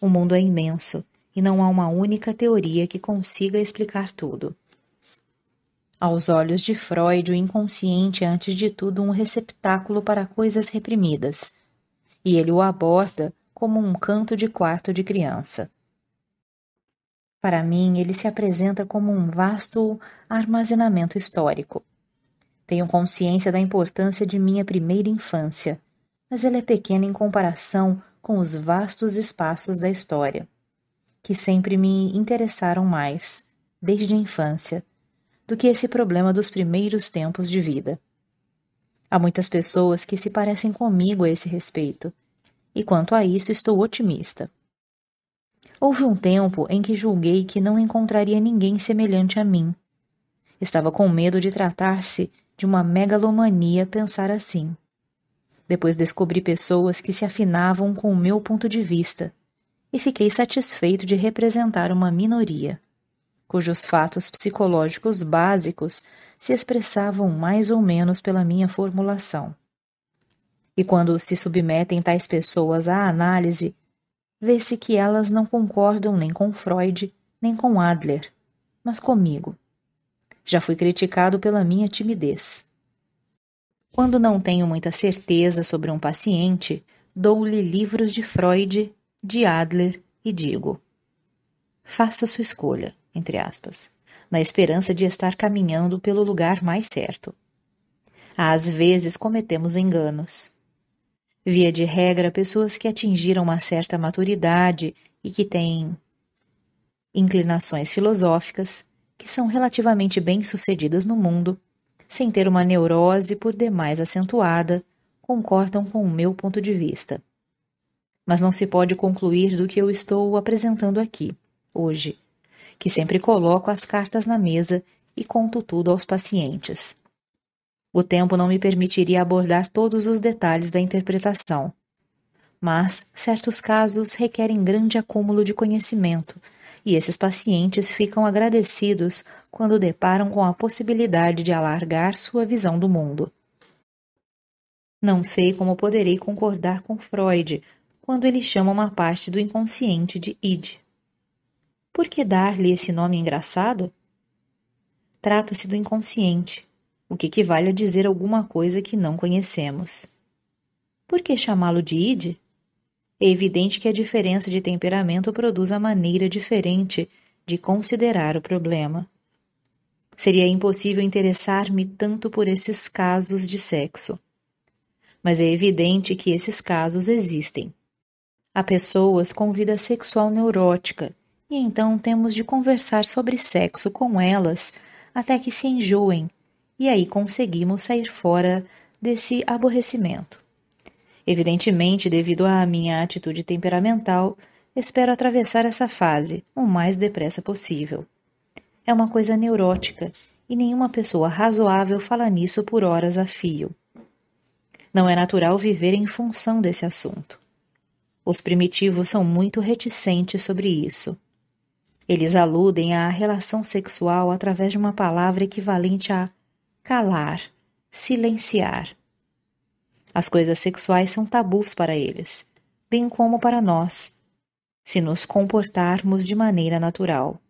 O mundo é imenso e não há uma única teoria que consiga explicar tudo. Aos olhos de Freud, o inconsciente é antes de tudo um receptáculo para coisas reprimidas, e ele o aborda como um canto de quarto de criança. Para mim, ele se apresenta como um vasto armazenamento histórico. Tenho consciência da importância de minha primeira infância, mas ela é pequena em comparação com os vastos espaços da história que sempre me interessaram mais, desde a infância, do que esse problema dos primeiros tempos de vida. Há muitas pessoas que se parecem comigo a esse respeito, e quanto a isso estou otimista. Houve um tempo em que julguei que não encontraria ninguém semelhante a mim. Estava com medo de tratar-se de uma megalomania pensar assim. Depois descobri pessoas que se afinavam com o meu ponto de vista e fiquei satisfeito de representar uma minoria, cujos fatos psicológicos básicos se expressavam mais ou menos pela minha formulação. E quando se submetem tais pessoas à análise, vê-se que elas não concordam nem com Freud, nem com Adler, mas comigo. Já fui criticado pela minha timidez. Quando não tenho muita certeza sobre um paciente, dou-lhe livros de Freud de Adler e digo: faça sua escolha, entre aspas, na esperança de estar caminhando pelo lugar mais certo. Às vezes cometemos enganos. Via de regra, pessoas que atingiram uma certa maturidade e que têm inclinações filosóficas, que são relativamente bem-sucedidas no mundo, sem ter uma neurose por demais acentuada, concordam com o meu ponto de vista mas não se pode concluir do que eu estou apresentando aqui, hoje, que sempre coloco as cartas na mesa e conto tudo aos pacientes. O tempo não me permitiria abordar todos os detalhes da interpretação, mas certos casos requerem grande acúmulo de conhecimento, e esses pacientes ficam agradecidos quando deparam com a possibilidade de alargar sua visão do mundo. Não sei como poderei concordar com Freud quando ele chama uma parte do inconsciente de id. Por que dar-lhe esse nome engraçado? Trata-se do inconsciente, o que equivale a dizer alguma coisa que não conhecemos. Por que chamá-lo de id? É evidente que a diferença de temperamento produz a maneira diferente de considerar o problema. Seria impossível interessar-me tanto por esses casos de sexo. Mas é evidente que esses casos existem. Há pessoas com vida sexual neurótica, e então temos de conversar sobre sexo com elas até que se enjoem, e aí conseguimos sair fora desse aborrecimento. Evidentemente, devido à minha atitude temperamental, espero atravessar essa fase o mais depressa possível. É uma coisa neurótica e nenhuma pessoa razoável fala nisso por horas a fio. Não é natural viver em função desse assunto. Os primitivos são muito reticentes sobre isso. Eles aludem à relação sexual através de uma palavra equivalente a calar, silenciar. As coisas sexuais são tabus para eles, bem como para nós, se nos comportarmos de maneira natural.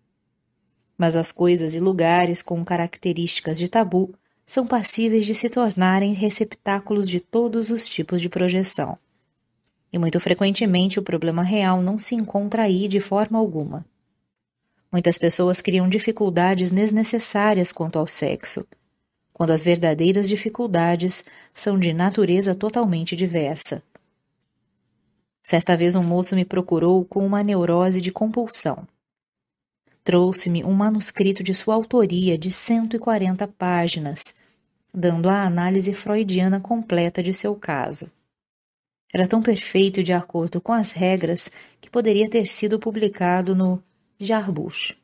Mas as coisas e lugares com características de tabu são passíveis de se tornarem receptáculos de todos os tipos de projeção. E muito frequentemente o problema real não se encontra aí de forma alguma. Muitas pessoas criam dificuldades desnecessárias quanto ao sexo, quando as verdadeiras dificuldades são de natureza totalmente diversa. Certa vez um moço me procurou com uma neurose de compulsão. Trouxe-me um manuscrito de sua autoria de 140 páginas, dando a análise freudiana completa de seu caso. Era tão perfeito de acordo com as regras que poderia ter sido publicado no Jarbush.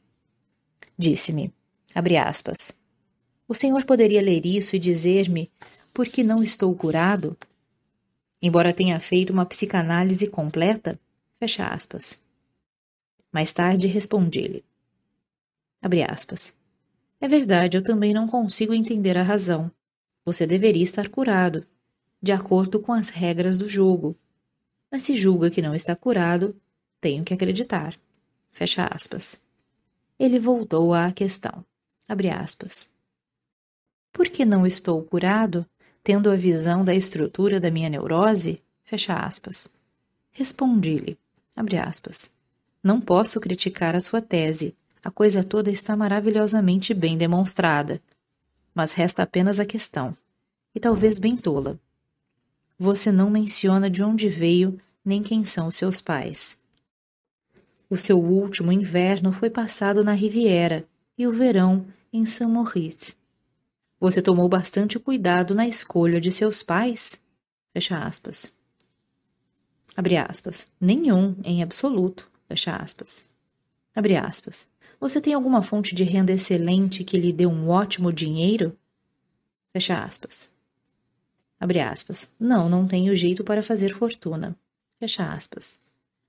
Disse-me, abre aspas, o senhor poderia ler isso e dizer-me por que não estou curado? Embora tenha feito uma psicanálise completa, fecha aspas. Mais tarde respondi-lhe, abre aspas, é verdade, eu também não consigo entender a razão. Você deveria estar curado de acordo com as regras do jogo. Mas se julga que não está curado, tenho que acreditar. Fecha aspas. Ele voltou à questão. Abre aspas. Por que não estou curado, tendo a visão da estrutura da minha neurose? Fecha aspas. Respondi-lhe. Abre aspas. Não posso criticar a sua tese. A coisa toda está maravilhosamente bem demonstrada. Mas resta apenas a questão, e talvez bem tola você não menciona de onde veio nem quem são seus pais. O seu último inverno foi passado na Riviera e o verão em São Maurice. Você tomou bastante cuidado na escolha de seus pais? Fecha aspas. Abre aspas. Nenhum, em absoluto. Fecha aspas. Abre aspas. Você tem alguma fonte de renda excelente que lhe dê um ótimo dinheiro? Fecha aspas. Abre aspas. Não, não tenho jeito para fazer fortuna. Fecha aspas.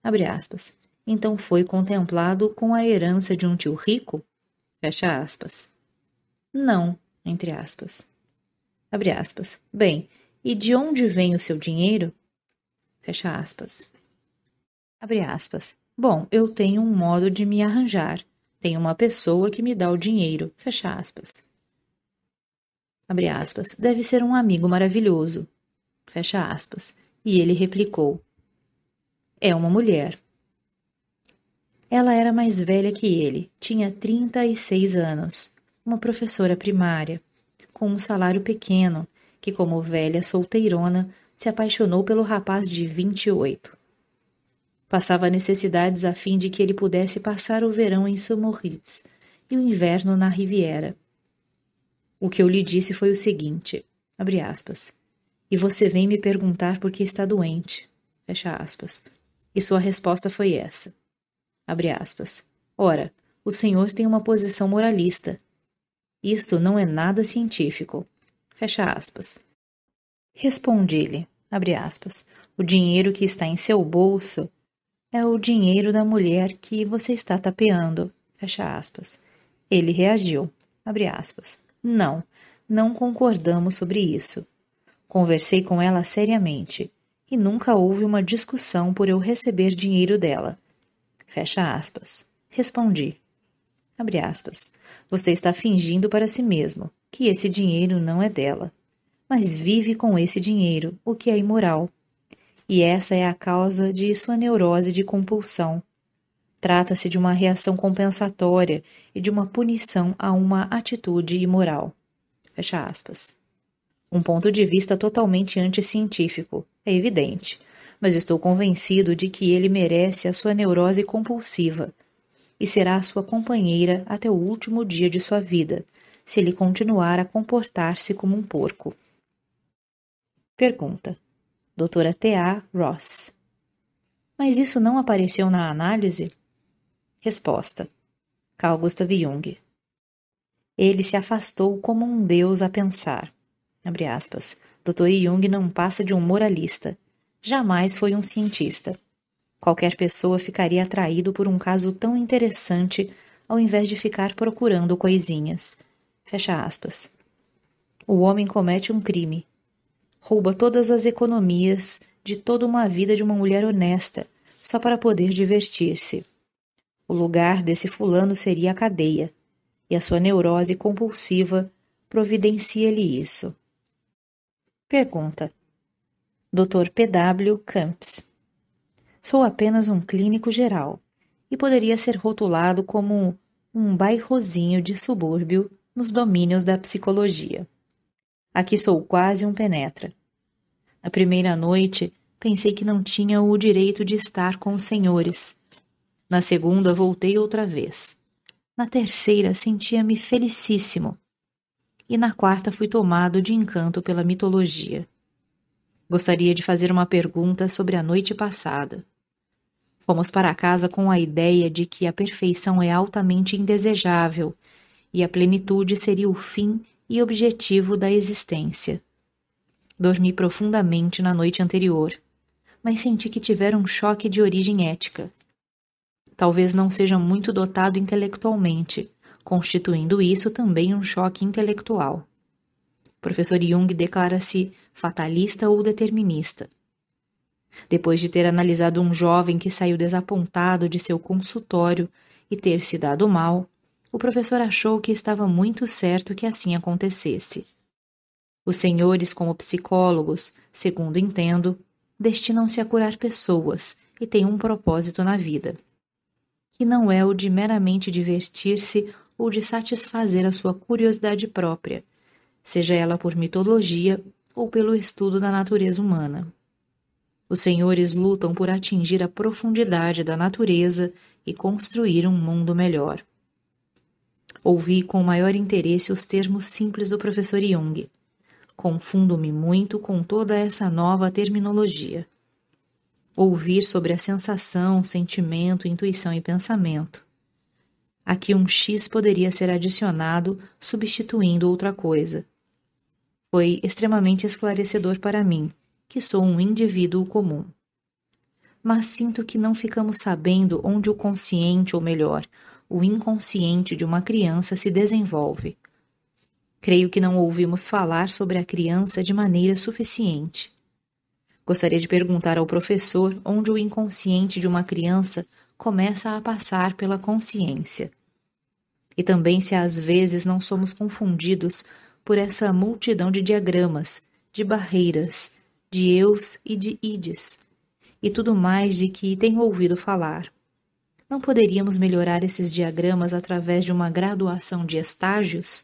Abre aspas. Então foi contemplado com a herança de um tio rico? Fecha aspas. Não, entre aspas. Abre aspas. Bem, e de onde vem o seu dinheiro? Fecha aspas. Abre aspas. Bom, eu tenho um modo de me arranjar. Tem uma pessoa que me dá o dinheiro. Fecha aspas abre aspas, deve ser um amigo maravilhoso, fecha aspas, e ele replicou, é uma mulher. Ela era mais velha que ele, tinha 36 anos, uma professora primária, com um salário pequeno, que como velha solteirona se apaixonou pelo rapaz de 28. Passava necessidades a fim de que ele pudesse passar o verão em São moritz e o inverno na Riviera. O que eu lhe disse foi o seguinte, abre aspas, e você vem me perguntar por que está doente, fecha aspas, e sua resposta foi essa, abre aspas, ora, o senhor tem uma posição moralista, isto não é nada científico, fecha aspas. Respondi-lhe, abre aspas, o dinheiro que está em seu bolso é o dinheiro da mulher que você está tapeando. Fecha aspas. Ele reagiu. Abre aspas. Não, não concordamos sobre isso. Conversei com ela seriamente e nunca houve uma discussão por eu receber dinheiro dela. Fecha aspas. Respondi. Abre aspas. Você está fingindo para si mesmo que esse dinheiro não é dela, mas vive com esse dinheiro, o que é imoral. E essa é a causa de sua neurose de compulsão Trata-se de uma reação compensatória e de uma punição a uma atitude imoral. Fecha aspas. Um ponto de vista totalmente anticientífico, é evidente, mas estou convencido de que ele merece a sua neurose compulsiva e será sua companheira até o último dia de sua vida, se ele continuar a comportar-se como um porco. Pergunta: Doutora T. A. Ross. Mas isso não apareceu na análise? Resposta: Carl Gustav Jung. Ele se afastou como um deus a pensar. Abre aspas. Dr. Jung não passa de um moralista. Jamais foi um cientista. Qualquer pessoa ficaria atraído por um caso tão interessante ao invés de ficar procurando coisinhas. Fecha aspas. O homem comete um crime. Rouba todas as economias de toda uma vida de uma mulher honesta, só para poder divertir-se. O lugar desse fulano seria a cadeia, e a sua neurose compulsiva providencia-lhe isso. Pergunta: Dr. P.W. Camps. Sou apenas um clínico geral e poderia ser rotulado como um bairrozinho de subúrbio nos domínios da psicologia. Aqui sou quase um penetra. Na primeira noite, pensei que não tinha o direito de estar com os senhores, na segunda, voltei outra vez. Na terceira, sentia-me felicíssimo. E na quarta, fui tomado de encanto pela mitologia. Gostaria de fazer uma pergunta sobre a noite passada. Fomos para casa com a ideia de que a perfeição é altamente indesejável e a plenitude seria o fim e objetivo da existência. Dormi profundamente na noite anterior, mas senti que tivera um choque de origem ética talvez não seja muito dotado intelectualmente, constituindo isso também um choque intelectual. O professor Jung declara-se fatalista ou determinista. Depois de ter analisado um jovem que saiu desapontado de seu consultório e ter se dado mal, o professor achou que estava muito certo que assim acontecesse. Os senhores, como psicólogos, segundo entendo, destinam-se a curar pessoas e têm um propósito na vida que não é o de meramente divertir-se ou de satisfazer a sua curiosidade própria, seja ela por mitologia ou pelo estudo da natureza humana. Os senhores lutam por atingir a profundidade da natureza e construir um mundo melhor. Ouvi com maior interesse os termos simples do professor Jung. Confundo-me muito com toda essa nova terminologia ouvir sobre a sensação, sentimento, intuição e pensamento. Aqui um X poderia ser adicionado, substituindo outra coisa. Foi extremamente esclarecedor para mim, que sou um indivíduo comum. Mas sinto que não ficamos sabendo onde o consciente, ou melhor, o inconsciente de uma criança se desenvolve. Creio que não ouvimos falar sobre a criança de maneira suficiente. Gostaria de perguntar ao professor onde o inconsciente de uma criança começa a passar pela consciência. E também se às vezes não somos confundidos por essa multidão de diagramas, de barreiras, de eus e de ides, e tudo mais de que tenho ouvido falar. Não poderíamos melhorar esses diagramas através de uma graduação de estágios?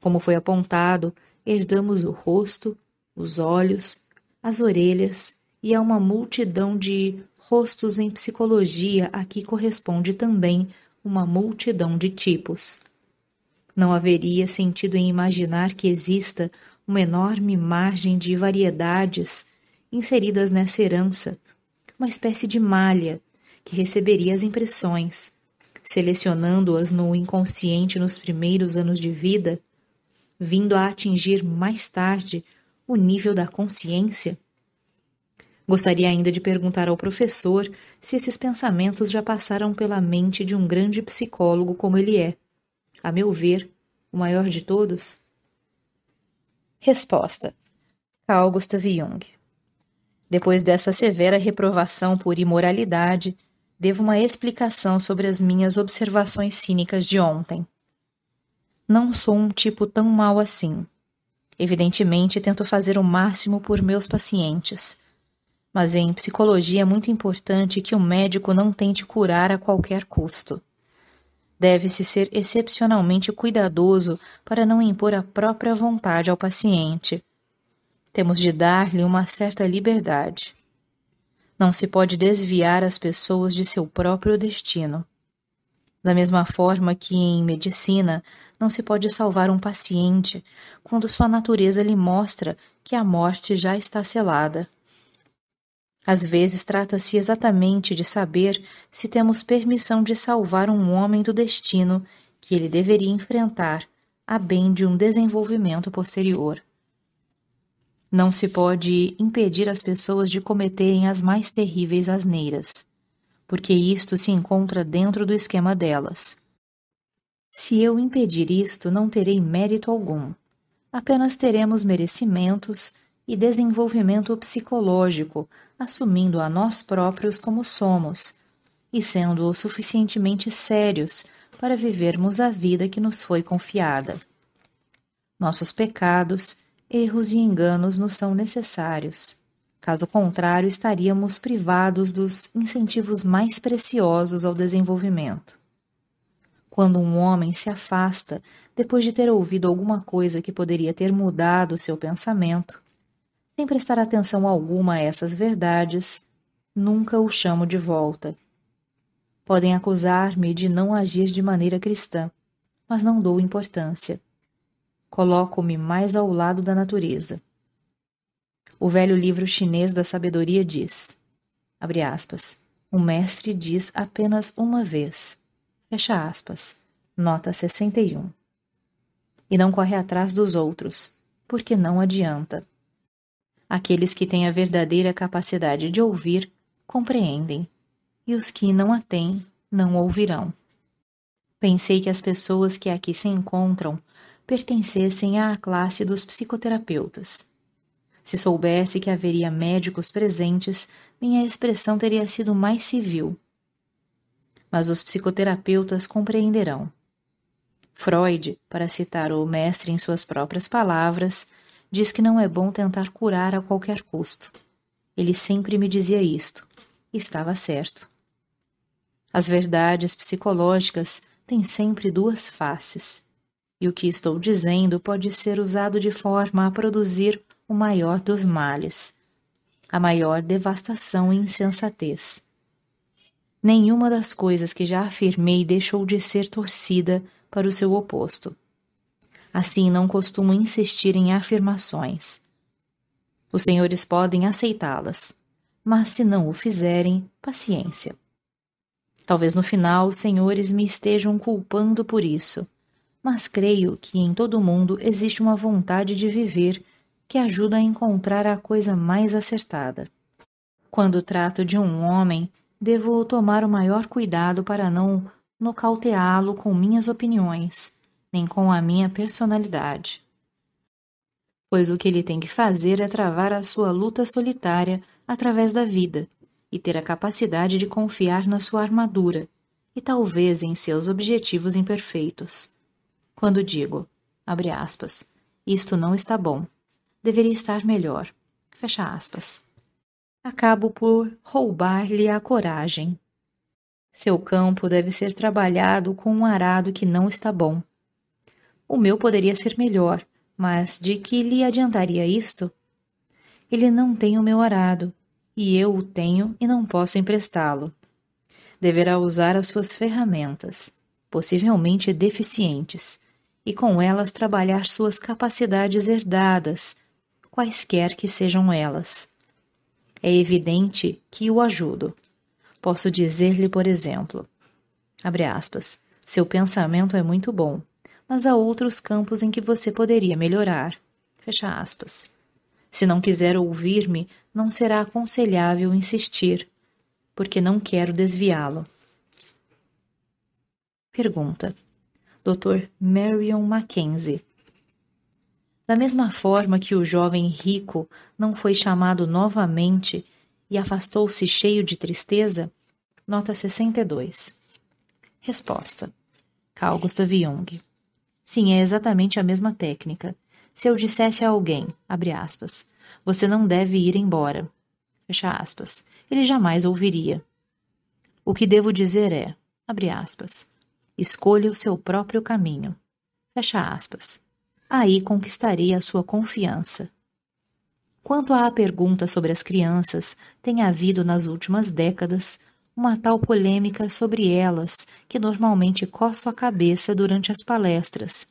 Como foi apontado, herdamos o rosto, os olhos, as orelhas e a é uma multidão de rostos em psicologia a que corresponde também uma multidão de tipos. Não haveria sentido em imaginar que exista uma enorme margem de variedades inseridas nessa herança, uma espécie de malha que receberia as impressões, selecionando-as no inconsciente nos primeiros anos de vida, vindo a atingir mais tarde o nível da consciência. Gostaria ainda de perguntar ao professor se esses pensamentos já passaram pela mente de um grande psicólogo como ele é. A meu ver, o maior de todos? Resposta: Carl Gustav Jung. Depois dessa severa reprovação por imoralidade, devo uma explicação sobre as minhas observações cínicas de ontem. Não sou um tipo tão mau assim. Evidentemente, tento fazer o máximo por meus pacientes. Mas em psicologia é muito importante que o médico não tente curar a qualquer custo. Deve-se ser excepcionalmente cuidadoso para não impor a própria vontade ao paciente. Temos de dar-lhe uma certa liberdade. Não se pode desviar as pessoas de seu próprio destino. Da mesma forma que em medicina, não se pode salvar um paciente quando sua natureza lhe mostra que a morte já está selada. Às vezes trata-se exatamente de saber se temos permissão de salvar um homem do destino que ele deveria enfrentar a bem de um desenvolvimento posterior. Não se pode impedir as pessoas de cometerem as mais terríveis asneiras, porque isto se encontra dentro do esquema delas. Se eu impedir isto, não terei mérito algum. Apenas teremos merecimentos e desenvolvimento psicológico, assumindo a nós próprios como somos e sendo o suficientemente sérios para vivermos a vida que nos foi confiada. Nossos pecados, erros e enganos nos são necessários. Caso contrário, estaríamos privados dos incentivos mais preciosos ao desenvolvimento quando um homem se afasta depois de ter ouvido alguma coisa que poderia ter mudado seu pensamento, sem prestar atenção alguma a essas verdades, nunca o chamo de volta. Podem acusar-me de não agir de maneira cristã, mas não dou importância. Coloco-me mais ao lado da natureza. O velho livro chinês da sabedoria diz: abre aspas, o mestre diz apenas uma vez Fecha aspas. Nota 61. E não corre atrás dos outros, porque não adianta. Aqueles que têm a verdadeira capacidade de ouvir compreendem, e os que não a têm não ouvirão. Pensei que as pessoas que aqui se encontram pertencessem à classe dos psicoterapeutas. Se soubesse que haveria médicos presentes, minha expressão teria sido mais civil mas os psicoterapeutas compreenderão. Freud, para citar o mestre em suas próprias palavras, diz que não é bom tentar curar a qualquer custo. Ele sempre me dizia isto. Estava certo. As verdades psicológicas têm sempre duas faces, e o que estou dizendo pode ser usado de forma a produzir o maior dos males, a maior devastação e insensatez nenhuma das coisas que já afirmei deixou de ser torcida para o seu oposto. Assim, não costumo insistir em afirmações. Os senhores podem aceitá-las, mas se não o fizerem, paciência. Talvez no final os senhores me estejam culpando por isso, mas creio que em todo mundo existe uma vontade de viver que ajuda a encontrar a coisa mais acertada. Quando trato de um homem, devo tomar o maior cuidado para não nocauteá-lo com minhas opiniões, nem com a minha personalidade. Pois o que ele tem que fazer é travar a sua luta solitária através da vida e ter a capacidade de confiar na sua armadura e talvez em seus objetivos imperfeitos. Quando digo, abre aspas, isto não está bom, deveria estar melhor, fecha aspas acabo por roubar-lhe a coragem. Seu campo deve ser trabalhado com um arado que não está bom. O meu poderia ser melhor, mas de que lhe adiantaria isto? Ele não tem o meu arado, e eu o tenho e não posso emprestá-lo. Deverá usar as suas ferramentas, possivelmente deficientes, e com elas trabalhar suas capacidades herdadas, quaisquer que sejam elas. É evidente que o ajudo. Posso dizer-lhe, por exemplo, aspas, seu pensamento é muito bom, mas há outros campos em que você poderia melhorar. Fecha aspas. Se não quiser ouvir-me, não será aconselhável insistir, porque não quero desviá-lo. Pergunta: Dr. Marion Mackenzie da mesma forma que o jovem rico não foi chamado novamente e afastou-se cheio de tristeza? Nota 62. Resposta. Carl Gustav Jung. Sim, é exatamente a mesma técnica. Se eu dissesse a alguém, abre aspas, você não deve ir embora, fecha aspas, ele jamais ouviria. O que devo dizer é, abre aspas, escolha o seu próprio caminho, fecha aspas aí conquistaria a sua confiança. Quanto à pergunta sobre as crianças, tem havido nas últimas décadas uma tal polêmica sobre elas que normalmente coço a cabeça durante as palestras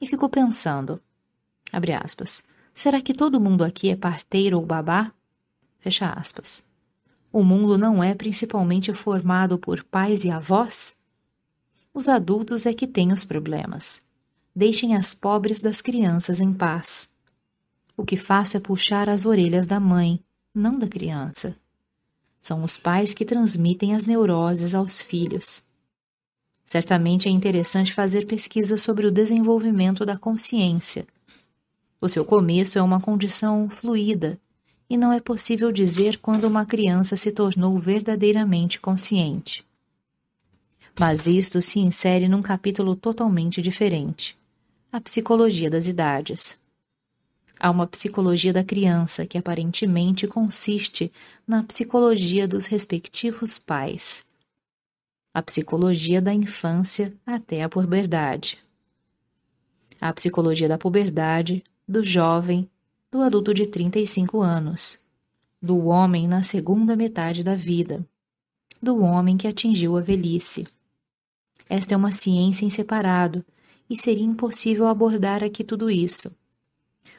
e fico pensando, aspas, será que todo mundo aqui é parteiro ou babá? Fecha aspas. O mundo não é principalmente formado por pais e avós? Os adultos é que têm os problemas. Deixem as pobres das crianças em paz. O que faço é puxar as orelhas da mãe, não da criança. São os pais que transmitem as neuroses aos filhos. Certamente é interessante fazer pesquisas sobre o desenvolvimento da consciência. O seu começo é uma condição fluida e não é possível dizer quando uma criança se tornou verdadeiramente consciente. Mas isto se insere num capítulo totalmente diferente a psicologia das idades. Há uma psicologia da criança que aparentemente consiste na psicologia dos respectivos pais, a psicologia da infância até a puberdade, a psicologia da puberdade, do jovem, do adulto de 35 anos, do homem na segunda metade da vida, do homem que atingiu a velhice. Esta é uma ciência em separado e seria impossível abordar aqui tudo isso.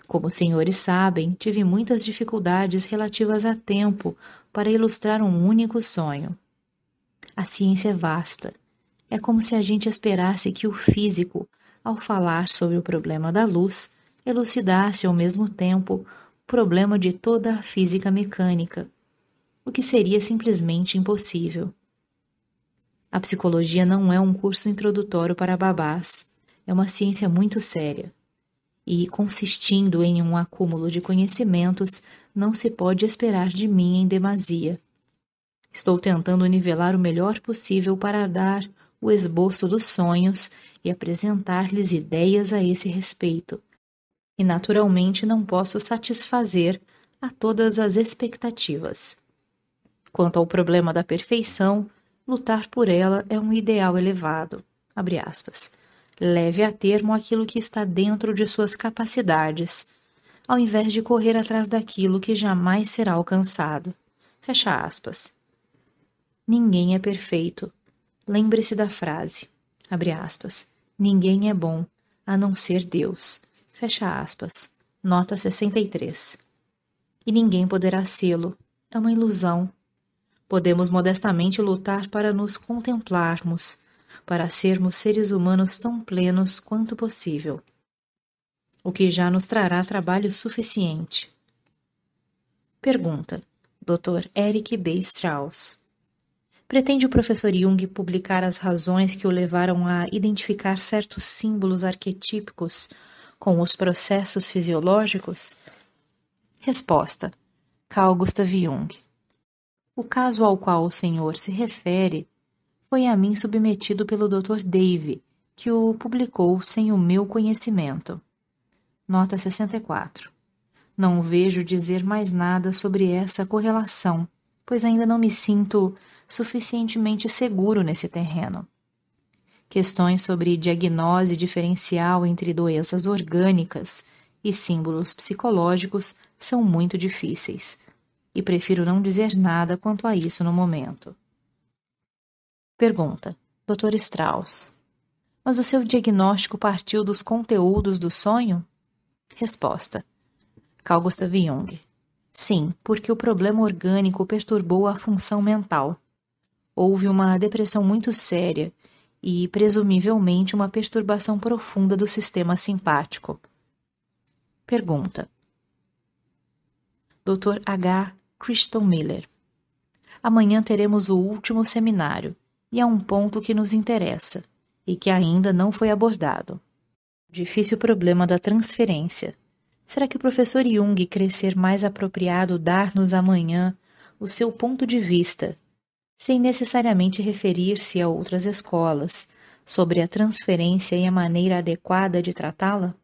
Como os senhores sabem, tive muitas dificuldades relativas a tempo para ilustrar um único sonho. A ciência é vasta. É como se a gente esperasse que o físico, ao falar sobre o problema da luz, elucidasse ao mesmo tempo o problema de toda a física mecânica, o que seria simplesmente impossível. A psicologia não é um curso introdutório para babás é uma ciência muito séria e, consistindo em um acúmulo de conhecimentos, não se pode esperar de mim em demasia. Estou tentando nivelar o melhor possível para dar o esboço dos sonhos e apresentar-lhes ideias a esse respeito. E naturalmente não posso satisfazer a todas as expectativas. Quanto ao problema da perfeição, lutar por ela é um ideal elevado. Abre aspas Leve a termo aquilo que está dentro de suas capacidades, ao invés de correr atrás daquilo que jamais será alcançado. Fecha aspas. Ninguém é perfeito. Lembre-se da frase. Abre aspas. Ninguém é bom, a não ser Deus. Fecha aspas. Nota 63. E ninguém poderá sê-lo. É uma ilusão. Podemos modestamente lutar para nos contemplarmos, para sermos seres humanos tão plenos quanto possível, o que já nos trará trabalho suficiente. Pergunta: Dr. Eric B. Strauss. Pretende o professor Jung publicar as razões que o levaram a identificar certos símbolos arquetípicos com os processos fisiológicos? Resposta: Carl Gustav Jung. O caso ao qual o senhor se refere foi a mim submetido pelo Dr. Dave, que o publicou sem o meu conhecimento. Nota 64. Não vejo dizer mais nada sobre essa correlação, pois ainda não me sinto suficientemente seguro nesse terreno. Questões sobre diagnose diferencial entre doenças orgânicas e símbolos psicológicos são muito difíceis, e prefiro não dizer nada quanto a isso no momento. Pergunta: Dr. Strauss. Mas o seu diagnóstico partiu dos conteúdos do sonho? Resposta: Carl Gustav Jung. Sim, porque o problema orgânico perturbou a função mental. Houve uma depressão muito séria e, presumivelmente, uma perturbação profunda do sistema simpático. Pergunta: Dr. H. Christon Miller. Amanhã teremos o último seminário e a é um ponto que nos interessa e que ainda não foi abordado. O difícil problema da transferência. Será que o professor Jung crê ser mais apropriado dar-nos amanhã o seu ponto de vista, sem necessariamente referir-se a outras escolas, sobre a transferência e a maneira adequada de tratá-la?